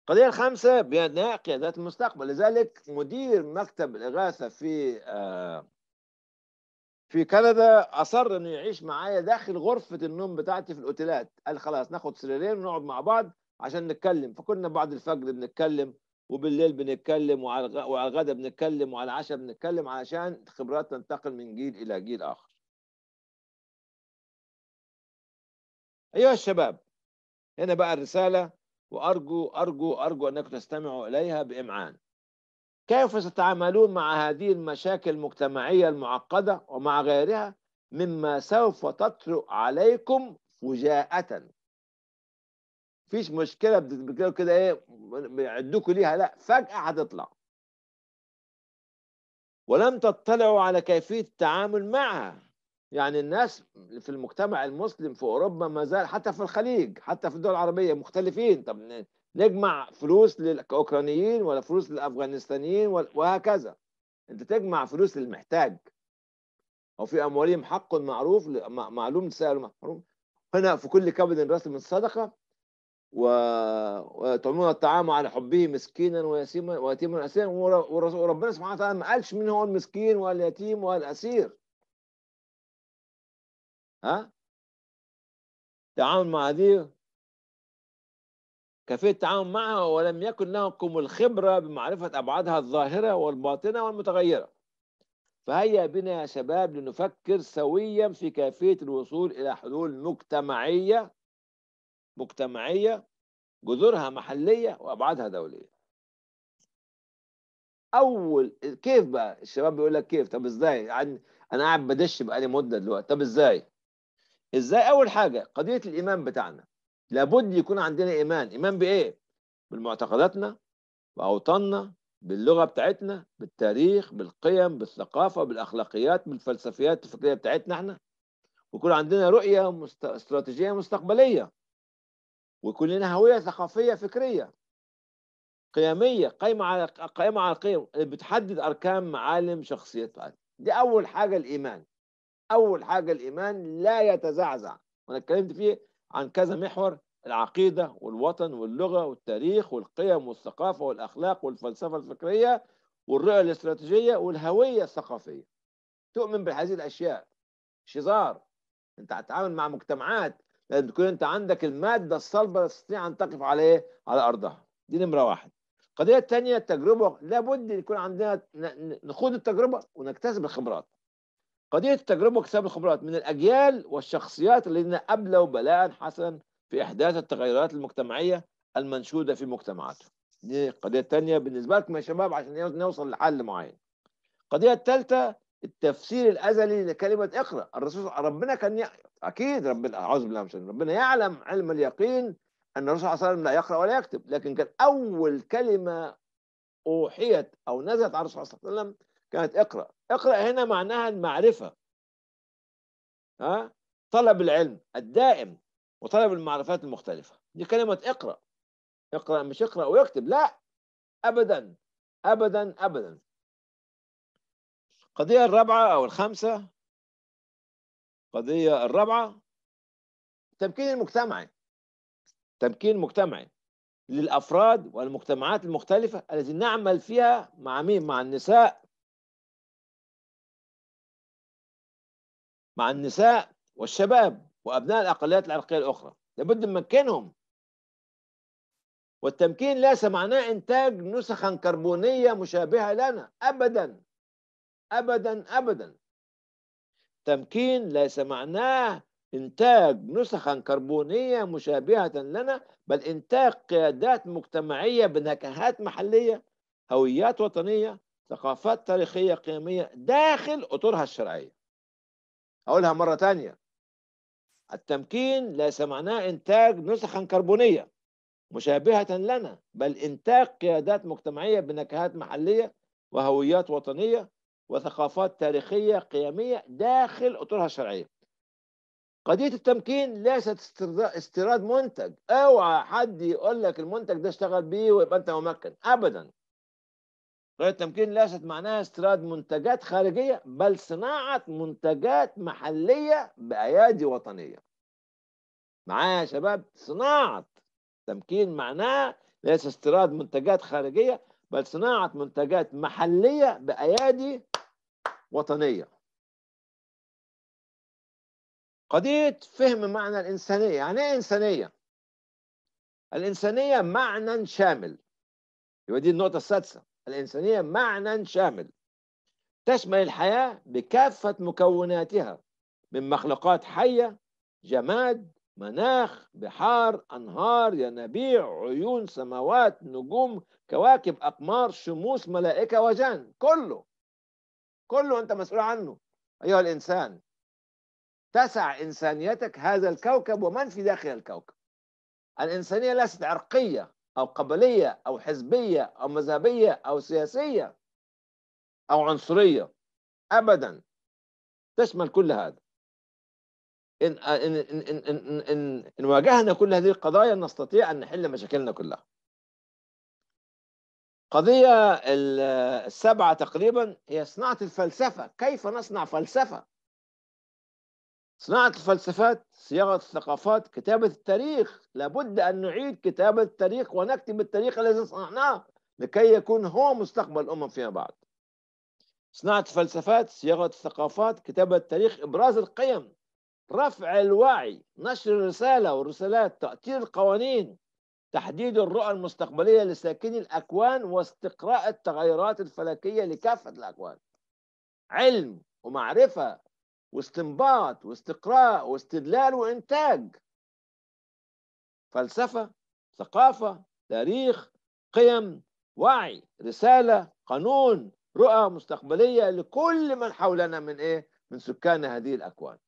القضية الخامسة بناء قيادات المستقبل لذلك مدير مكتب الإغاثة في آه، في كندا أصر إنه يعيش معايا داخل غرفة النوم بتاعتي في الأوتيلات قال خلاص ناخد سريرين ونقعد مع بعض عشان نتكلم فكنا بعد الفجر بنتكلم وبالليل بنتكلم وعلى الغداء بنتكلم وعلى العشاء بنتكلم علشان خبرات تنتقل من جيل إلى جيل آخر أيها الشباب هنا بقى الرسالة وأرجو أرجو أرجو أنكم تستمعوا إليها بإمعان كيف ستتعاملون مع هذه المشاكل المجتمعية المعقدة ومع غيرها مما سوف تطرق عليكم فجاءة فيش مشكلة بتتذكروا كده إيه بيعدوكوا ليها لا فجأة هتطلع ولم تطلعوا على كيفية التعامل معها يعني الناس في المجتمع المسلم في اوروبا ما زال حتى في الخليج حتى في الدول العربيه مختلفين طب نجمع فلوس للاوكرانيين ولا فلوس للافغانستانيين وهكذا انت تجمع فلوس للمحتاج او في اموالهم حق معروف معلوم لسائل محروم هنا في كل كبد راس من صدقه ويطعمون الطعام على حبه مسكينا ويتيما ويتيما اسيرا وربنا سبحانه وتعالى ما قالش مين هو المسكين واليتيم والاسير ها التعامل مع هذه كيفية التعامل معها ولم يكن لكم الخبرة بمعرفة أبعادها الظاهرة والباطنة والمتغيرة فهيا بنا يا شباب لنفكر سويا في كيفية الوصول إلى حلول مجتمعية مجتمعية جذورها محلية وأبعادها دولية أول كيف بقى الشباب بيقول لك كيف طب إزاي يعني أنا قاعد بدش بقالي مدة دلوقتي طب إزاي ازاي اول حاجه قضيه الايمان بتاعنا لابد يكون عندنا ايمان ايمان بايه بمعتقداتنا باوطاننا باللغه بتاعتنا بالتاريخ بالقيم بالثقافه بالاخلاقيات بالفلسفيات الفكريه بتاعتنا احنا ويكون عندنا رؤيه مست... استراتيجيه مستقبليه ويكون لنا هويه ثقافيه فكريه قيميه قايمه على قائمه على القيم اللي بتحدد اركان معالم شخصيتنا دي اول حاجه الايمان أول حاجة الإيمان لا يتزعزع وأنا اتكلمت فيه عن كذا محور العقيدة والوطن واللغة والتاريخ والقيم والثقافة والأخلاق والفلسفة الفكرية والرؤية الاستراتيجية والهوية الثقافية تؤمن بهذه الأشياء شزار أنت هتتعامل مع مجتمعات لازم تكون أنت عندك المادة الصلبة تستطيع أن تقف عليه على أرضها دي نمرة واحد القضية الثانية التجربة لابد يكون عندنا نخوض التجربة ونكتسب الخبرات قضية التجربة واكتساب الخبرات من الأجيال والشخصيات الذين أبلوا بلاء حسنا في إحداث التغيرات المجتمعية المنشودة في مجتمعاتهم دي القضية الثانية بالنسبة لكم يا شباب عشان نوصل لحل معين القضية الثالثة التفسير الأزلي لكلمة اقرأ الرسول ربنا كان ي... أكيد ربنا أعوذ بالله من ربنا يعلم علم اليقين أن الرسول صلى الله عليه وسلم لا يقرأ ولا يكتب لكن كان أول كلمة أوحيت أو نزلت على الرسول صلى الله عليه وسلم كانت اقرأ اقرأ هنا معناها المعرفة ها طلب العلم الدائم وطلب المعرفات المختلفة دي كلمة اقرأ اقرأ مش اقرأ ويكتب لا أبدا أبدا أبدا القضية الرابعة أو الخامسة القضية الرابعة التمكين المجتمعي تمكين مجتمعي للأفراد والمجتمعات المختلفة التي نعمل فيها مع مين؟ مع النساء مع النساء والشباب وأبناء الأقليات العرقية الأخرى لابد نمكنهم والتمكين ليس معناه إنتاج نسخا كربونية مشابهة لنا أبدا أبدا أبدا تمكين ليس معناه إنتاج نسخا كربونية مشابهة لنا بل إنتاج قيادات مجتمعية بنكهات محلية هويات وطنية ثقافات تاريخية قيمية داخل أطرها الشرعية هقولها مرة تانية التمكين ليس معناه إنتاج نسخا كربونية مشابهة لنا بل إنتاج قيادات مجتمعية بنكهات محلية وهويات وطنية وثقافات تاريخية قيمية داخل أطرها الشرعية قضية التمكين ليست استيراد منتج اوعى حد يقول لك المنتج ده اشتغل بيه ويبقى انت ممكن ابدا غير طيب، التمكين ليست معناها استيراد منتجات خارجية بل صناعة منتجات محلية بأيادي وطنية معايا يا شباب صناعة تمكين معناها ليس استيراد منتجات خارجية بل صناعة منتجات محلية بأيادي وطنية قضية فهم معنى الإنسانية يعني إيه إنسانية؟ الإنسانية معنى شامل يبقى دي النقطة السادسة الإنسانية معنى شامل تشمل الحياة بكافة مكوناتها من مخلوقات حية جماد مناخ بحار أنهار ينابيع عيون سماوات نجوم كواكب أقمار شموس ملائكة وجان كله كله أنت مسؤول عنه أيها الإنسان تسع إنسانيتك هذا الكوكب ومن في داخل الكوكب الإنسانية ليست عرقية أو قبلية أو حزبية أو مذهبية أو سياسية أو عنصرية أبدا تشمل كل هذا إن, إن, إن, إن, إن, إن, إن واجهنا كل هذه القضايا نستطيع أن نحل مشاكلنا كلها قضية السبعة تقريبا هي صناعة الفلسفة كيف نصنع فلسفة صناعة الفلسفات صياغة الثقافات كتابة التاريخ لابد أن نعيد كتابة التاريخ ونكتب التاريخ الذي صنعناه لكي يكون هو مستقبل الأمم فيما بعد صناعة الفلسفات صياغة الثقافات كتابة التاريخ إبراز القيم رفع الوعي نشر الرسالة والرسالات تأطير القوانين تحديد الرؤى المستقبلية لساكني الأكوان واستقراء التغيرات الفلكية لكافة الأكوان علم ومعرفة واستنباط واستقراء واستدلال وانتاج فلسفه ثقافه تاريخ قيم وعي رساله قانون رؤى مستقبليه لكل من حولنا من ايه من سكان هذه الاكوان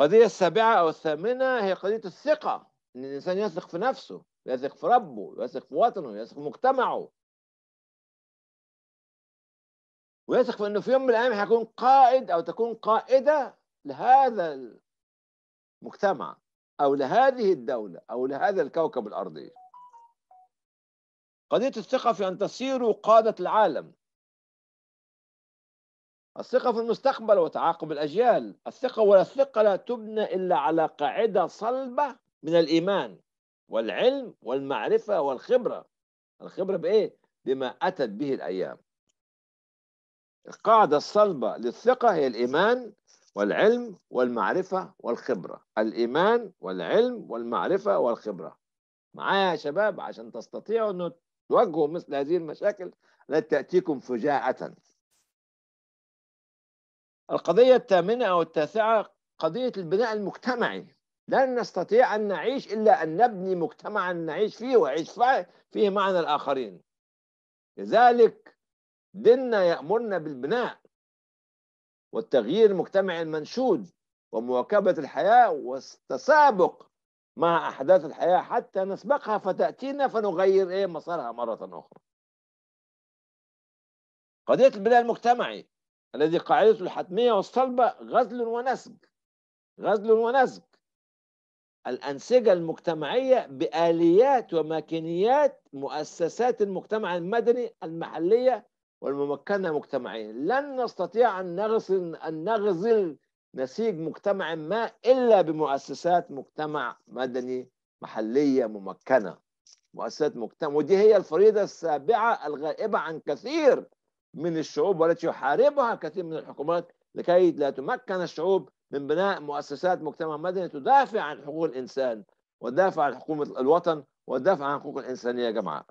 القضية السابعة أو الثامنة هي قضية الثقة إن الإنسان يثق في نفسه يثق في ربه يثق في وطنه يثق في مجتمعه ويثق في انه في يوم من الايام حيكون قائد او تكون قائده لهذا المجتمع او لهذه الدوله او لهذا الكوكب الارضي قضيه الثقه في ان تصيروا قاده العالم الثقة في المستقبل وتعاقب الأجيال الثقة ولا الثقة لا تبنى إلا على قاعدة صلبة من الإيمان والعلم والمعرفة والخبرة الخبرة بإيه؟ بما أتت به الأيام القاعدة الصلبة للثقة هي الإيمان والعلم والمعرفة والخبرة الإيمان والعلم والمعرفة والخبرة معايا يا شباب عشان تستطيعوا أن تواجهوا مثل هذه المشاكل التي تأتيكم فجاءة القضية الثامنة أو التاسعة قضية البناء المجتمعي لن نستطيع أن نعيش إلا أن نبني مجتمعا نعيش فيه وعيش فيه معنا الآخرين لذلك ديننا يأمرنا بالبناء والتغيير المجتمعي المنشود ومواكبة الحياة والتسابق مع أحداث الحياة حتى نسبقها فتأتينا فنغير إيه مسارها مرة أخرى قضية البناء المجتمعي الذي قاعدته الحتمية والصلبة غزل ونسج غزل ونسج الأنسجة المجتمعية بآليات وماكينيات مؤسسات المجتمع المدني المحلية والممكنة مجتمعيا لن نستطيع أن نغزل, أن نغزل نسيج مجتمع ما إلا بمؤسسات مجتمع مدني محلية ممكنة مؤسسات مجتمع ودي هي الفريضة السابعة الغائبة عن كثير من الشعوب والتي يحاربها كثير من الحكومات لكي لا تمكن الشعوب من بناء مؤسسات مجتمع مدني تدافع عن حقوق الإنسان وتدافع عن حكومة الوطن وتدافع عن حقوق الإنسانية يا جماعة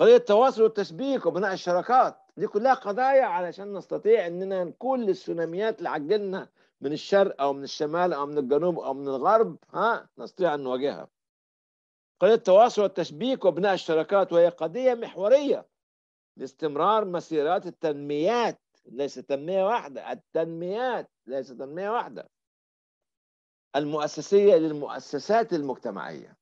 قضية التواصل والتشبيك وبناء الشراكات دي كلها قضايا علشان نستطيع اننا كل للسوناميات اللي عجلنا من الشرق او من الشمال او من الجنوب او من الغرب ها نستطيع ان نواجهها قضية التواصل والتشبيك وبناء الشراكات وهي قضية محورية لاستمرار مسيرات التنميات ليس تنمية واحدة التنميات ليس تنمية واحدة المؤسسية للمؤسسات المجتمعية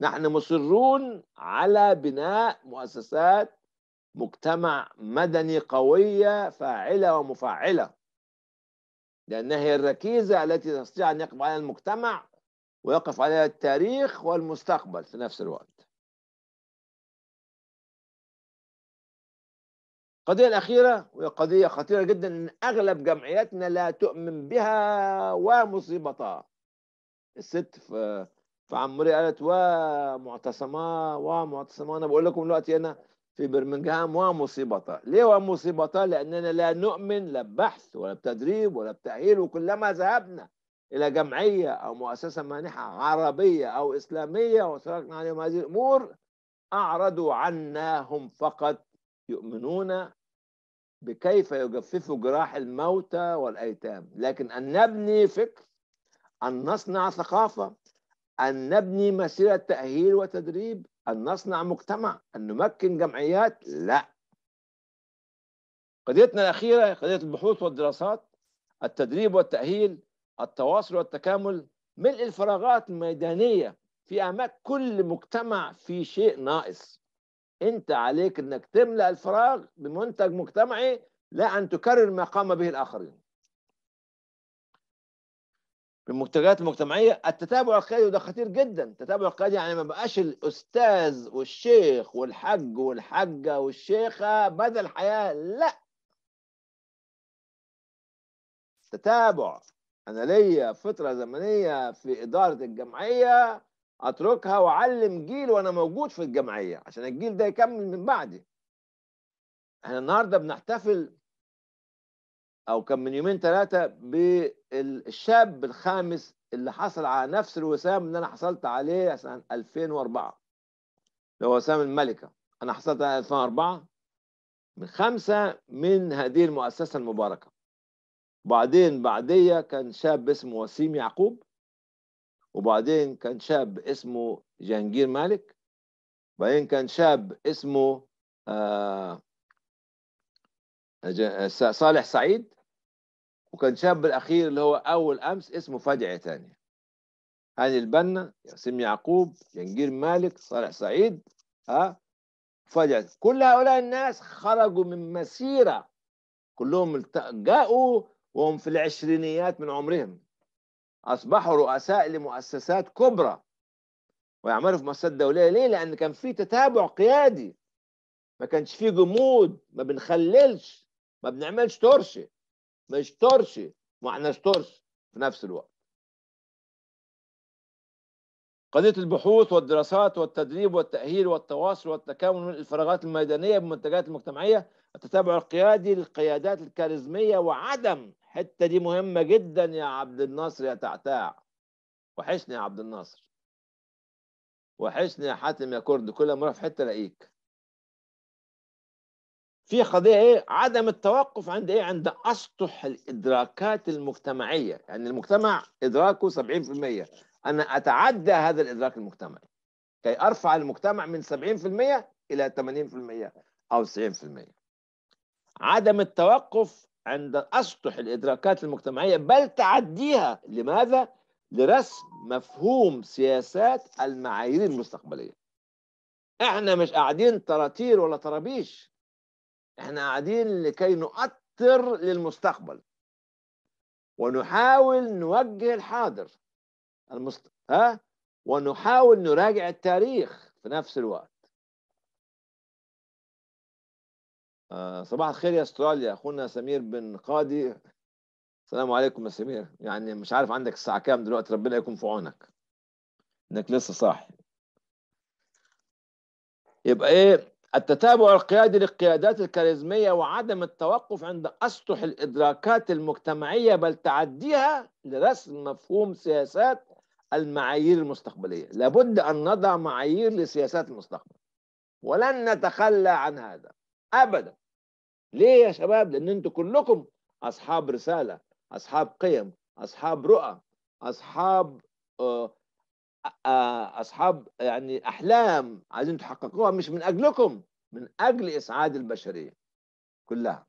نحن مصرون على بناء مؤسسات مجتمع مدني قوية فاعلة ومفاعلة لأنها هي الركيزة التي تستطيع أن يقف عليها المجتمع ويقف عليها التاريخ والمستقبل في نفس الوقت القضية الأخيرة وهي قضية خطيرة جدا أن أغلب جمعياتنا لا تؤمن بها ومصيبتها الست في فعموري قالت وا ومعتصما انا بقول لكم دلوقتي انا في برمنجهام مصيبتا ليه مصيبتا لاننا لا نؤمن لا ببحث ولا بتدريب ولا بتاهيل وكلما ذهبنا الى جمعيه او مؤسسه مانحه عربيه او اسلاميه وتركنا عليهم هذه الامور اعرضوا عنا هم فقط يؤمنون بكيف يجففوا جراح الموتى والايتام لكن ان نبني فكر ان نصنع ثقافه أن نبني مسيرة تأهيل وتدريب أن نصنع مجتمع أن نمكن جمعيات لا قضيتنا الأخيرة قضية البحوث والدراسات التدريب والتأهيل التواصل والتكامل ملء الفراغات الميدانية في أعماق كل مجتمع في شيء ناقص أنت عليك أنك تملأ الفراغ بمنتج مجتمعي لا أن تكرر ما قام به الآخرين المنتجات المجتمعيه التتابع القيادي وده خطير جدا التتابع القيادي يعني ما بقاش الاستاذ والشيخ والحج والحجه والشيخه بدل الحياه لا تتابع انا ليا فتره زمنيه في اداره الجمعيه اتركها واعلم جيل وانا موجود في الجمعيه عشان الجيل ده يكمل من بعدي احنا النهارده بنحتفل او كان من يومين ثلاثه بالشاب الخامس اللي حصل على نفس الوسام اللي انا حصلت عليه سنه 2004 اللي هو وسام الملكه انا حصلت على 2004 من خمسه من هذه المؤسسه المباركه بعدين بعديه كان شاب اسمه وسيم يعقوب وبعدين كان شاب اسمه جانجير مالك بعدين كان شاب اسمه آه, آه،, آه، صالح سعيد وكان شاب الأخير اللي هو أول أمس اسمه فجعة ثانية هاني البنا ياسم يعقوب جنجير مالك صالح سعيد ها فجأة كل هؤلاء الناس خرجوا من مسيرة كلهم جاءوا وهم في العشرينيات من عمرهم أصبحوا رؤساء لمؤسسات كبرى ويعملوا في مؤسسات دولية ليه؟ لأن كان في تتابع قيادي ما كانش في جمود ما بنخللش ما بنعملش ترشي ما يشطرش وما نشطرش في نفس الوقت قضية البحوث والدراسات والتدريب والتأهيل والتواصل والتكامل من الفراغات الميدانية بمنتجات المجتمعية التتابع القيادي للقيادات الكاريزمية وعدم حتى دي مهمة جدا يا عبد الناصر يا تعتاع وحشني يا عبد الناصر وحشني يا حاتم يا كرد كل ما اروح في حتة الاقيك في قضيه ايه عدم التوقف عند ايه عند اسطح الادراكات المجتمعيه يعني المجتمع ادراكه 70% انا اتعدى هذا الادراك المجتمعي كي ارفع المجتمع من 70% الى 80% او 90% عدم التوقف عند اسطح الادراكات المجتمعيه بل تعديها لماذا لرسم مفهوم سياسات المعايير المستقبليه احنا مش قاعدين تراتير ولا طرابيش احنا قاعدين لكي نؤثر للمستقبل ونحاول نوجه الحاضر المست... ها ونحاول نراجع التاريخ في نفس الوقت آه صباح الخير يا استراليا اخونا سمير بن قاضي السلام عليكم يا سمير يعني مش عارف عندك الساعه كام دلوقتي ربنا يكون في عونك انك لسه صاحي يبقى ايه التتابع القيادي للقيادات الكاريزمية وعدم التوقف عند أسطح الإدراكات المجتمعية بل تعديها لرسم مفهوم سياسات المعايير المستقبلية لابد أن نضع معايير لسياسات المستقبل ولن نتخلى عن هذا أبدا ليه يا شباب لأن أنتم كلكم أصحاب رسالة أصحاب قيم أصحاب رؤى أصحاب آه، آه، اصحاب يعني احلام عايزين تحققوها مش من اجلكم من اجل اسعاد البشريه كلها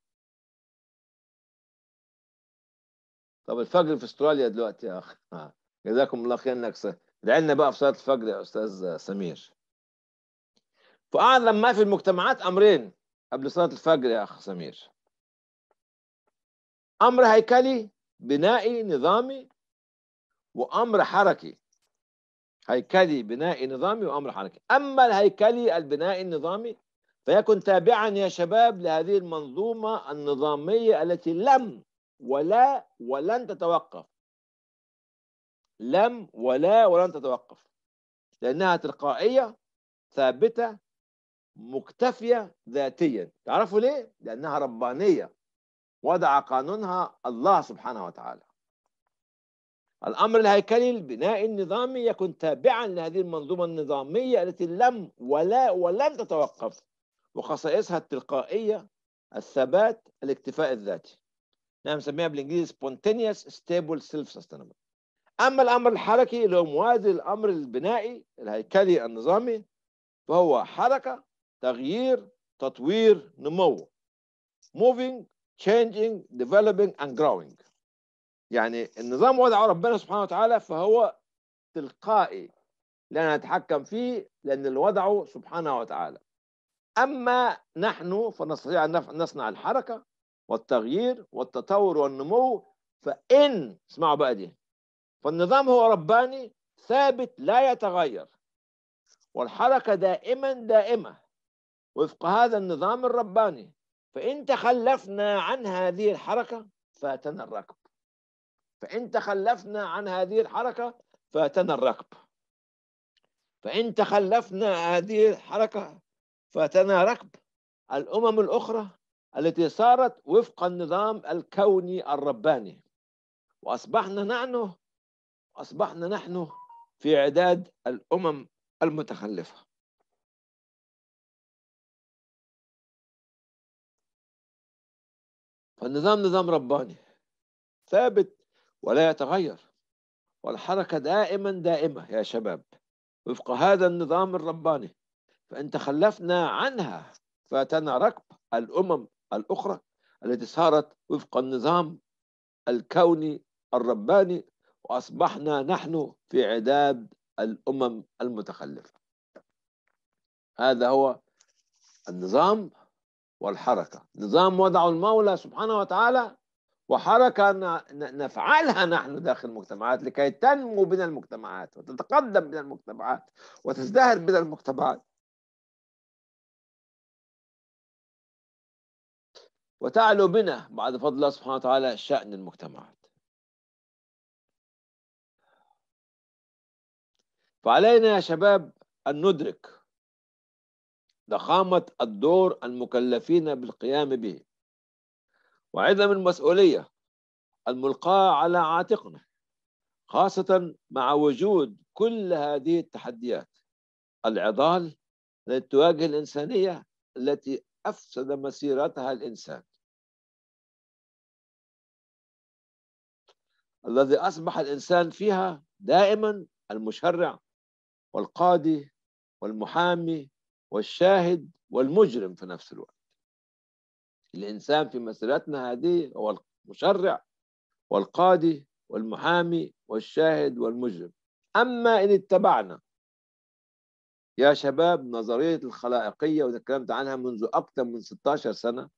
طب الفجر في استراليا دلوقتي يا اخي آه، جزاكم الله خير انك ادعي لنا بقى في صلاه الفجر يا استاذ سمير فاعظم ما في المجتمعات امرين قبل صلاه الفجر يا اخ سمير امر هيكلي بنائي نظامي وامر حركي هيكلي بنائي نظامي وأمر حركي أما الهيكلي البنائي النظامي فيكن تابعا يا شباب لهذه المنظومة النظامية التي لم ولا ولن تتوقف لم ولا ولن تتوقف لأنها تلقائية ثابتة مكتفية ذاتيا تعرفوا ليه؟ لأنها ربانية وضع قانونها الله سبحانه وتعالى الأمر الهيكلي البناء النظامي يكون تابعا لهذه المنظومة النظامية التي لم ولا ولن تتوقف وخصائصها التلقائية الثبات الاكتفاء الذاتي نعم نسميها بالإنجليزي spontaneous stable self sustainable أما الأمر الحركي اللي هو موازي الأمر البنائي الهيكلي النظامي فهو حركة تغيير تطوير نمو moving changing developing and growing يعني النظام وضعه ربنا سبحانه وتعالى فهو تلقائي لا نتحكم فيه لأن الوضع وضعه سبحانه وتعالى أما نحن فنستطيع أن نصنع الحركة والتغيير والتطور والنمو فإن اسمعوا بقى دي فالنظام هو رباني ثابت لا يتغير والحركة دائما دائمة وفق هذا النظام الرباني فإن تخلفنا عن هذه الحركة فاتنا الركب فإن تخلفنا عن هذه الحركة فاتنا الركب فإن تخلفنا هذه الحركة فاتنا ركب الأمم الأخرى التي صارت وفق النظام الكوني الرباني وأصبحنا نحن أصبحنا نحن في عداد الأمم المتخلفة فالنظام نظام رباني ثابت ولا يتغير والحركة دائما دائمة يا شباب وفق هذا النظام الرباني فإن تخلفنا عنها فاتنا ركب الأمم الأخرى التي صارت وفق النظام الكوني الرباني وأصبحنا نحن في عداد الأمم المتخلفة هذا هو النظام والحركة نظام وضعه المولى سبحانه وتعالى وحركة نفعلها نحن داخل المجتمعات لكي تنمو بنا المجتمعات وتتقدم بنا المجتمعات وتزدهر بنا المجتمعات وتعلو بنا بعد فضل الله سبحانه وتعالى شأن المجتمعات فعلينا يا شباب أن ندرك ضخامة الدور المكلفين بالقيام به وعدم المسؤولية الملقاة على عاتقنا خاصة مع وجود كل هذه التحديات العضال التي تواجه الإنسانية التي أفسد مسيرتها الإنسان الذي أصبح الإنسان فيها دائما المشرع والقاضي والمحامي والشاهد والمجرم في نفس الوقت الإنسان في مسيرتنا هذه هو المشرع والقاضي والمحامي والشاهد والمجرم أما إن اتبعنا يا شباب نظرية الخلائقية وتكلمت عنها منذ أكثر من 16 سنة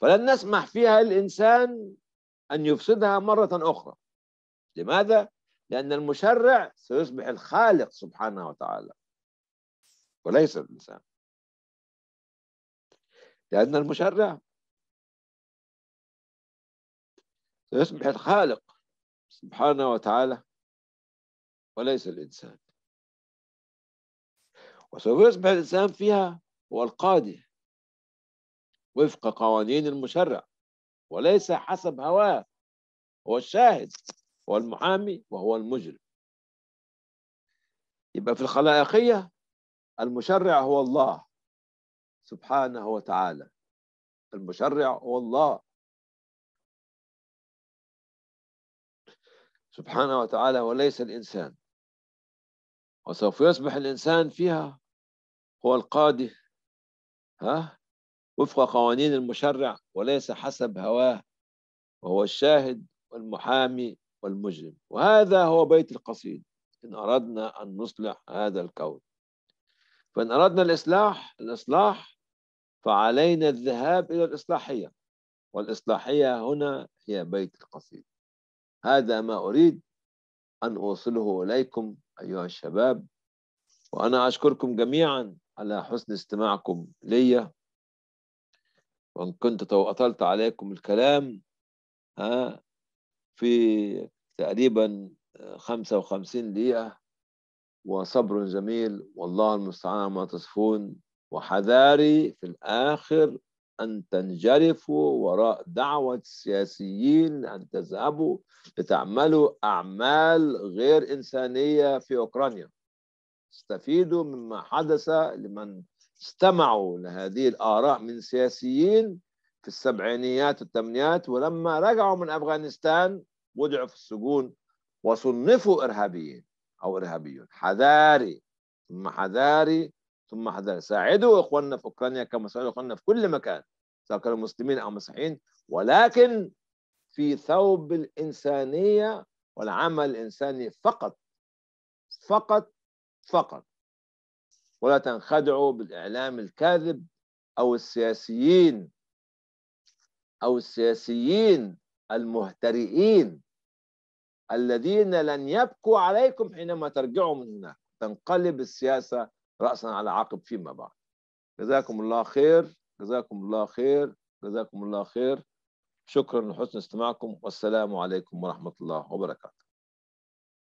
فلن نسمح فيها الإنسان أن يفسدها مرة أخرى لماذا؟ لأن المشرع سيصبح الخالق سبحانه وتعالى وليس الإنسان لأن المشرع يسمح الخالق سبحانه وتعالى وليس الإنسان وسوف يصبح الإنسان فيها هو القاضي وفق قوانين المشرع وليس حسب هواه هو الشاهد هو المحامي وهو المجرم يبقى في الخلائقية المشرع هو الله سبحانه وتعالى المشرع هو الله سبحانه وتعالى وليس الإنسان وسوف يصبح الإنسان فيها هو القاضي ها وفق قوانين المشرع وليس حسب هواه وهو الشاهد والمحامي والمجرم وهذا هو بيت القصيد إن أردنا أن نصلح هذا الكون فإن أردنا الإصلاح الإصلاح فعلينا الذهاب إلى الإصلاحية والإصلاحية هنا هي بيت القصيد هذا ما أريد أن أوصله إليكم أيها الشباب وأنا أشكركم جميعا على حسن استماعكم لي وإن كنت أطلت عليكم الكلام ها في تقريبا 55 دقيقة وصبر جميل والله المستعان ما تصفون وحذاري في الآخر أن تنجرفوا وراء دعوة السياسيين أن تذهبوا لتعملوا أعمال غير إنسانية في أوكرانيا استفيدوا مما حدث لمن استمعوا لهذه الآراء من سياسيين في السبعينيات والثمانينات ولما رجعوا من أفغانستان وضعوا في السجون وصنفوا إرهابيين أو إرهابيون حذاري ثم حذاري ثم حذاري ساعدوا إخواننا في أوكرانيا كما ساعدوا إخواننا في كل مكان سواء كانوا مسلمين أو مسيحيين ولكن في ثوب الإنسانية والعمل الإنساني فقط فقط فقط ولا تنخدعوا بالإعلام الكاذب أو السياسيين أو السياسيين المهترئين الذين لن يبكوا عليكم حينما ترجعوا من هناك تنقلب السياسة رأسا على عقب فيما بعد جزاكم الله خير جزاكم الله خير جزاكم الله خير شكرا لحسن استماعكم والسلام عليكم ورحمة الله وبركاته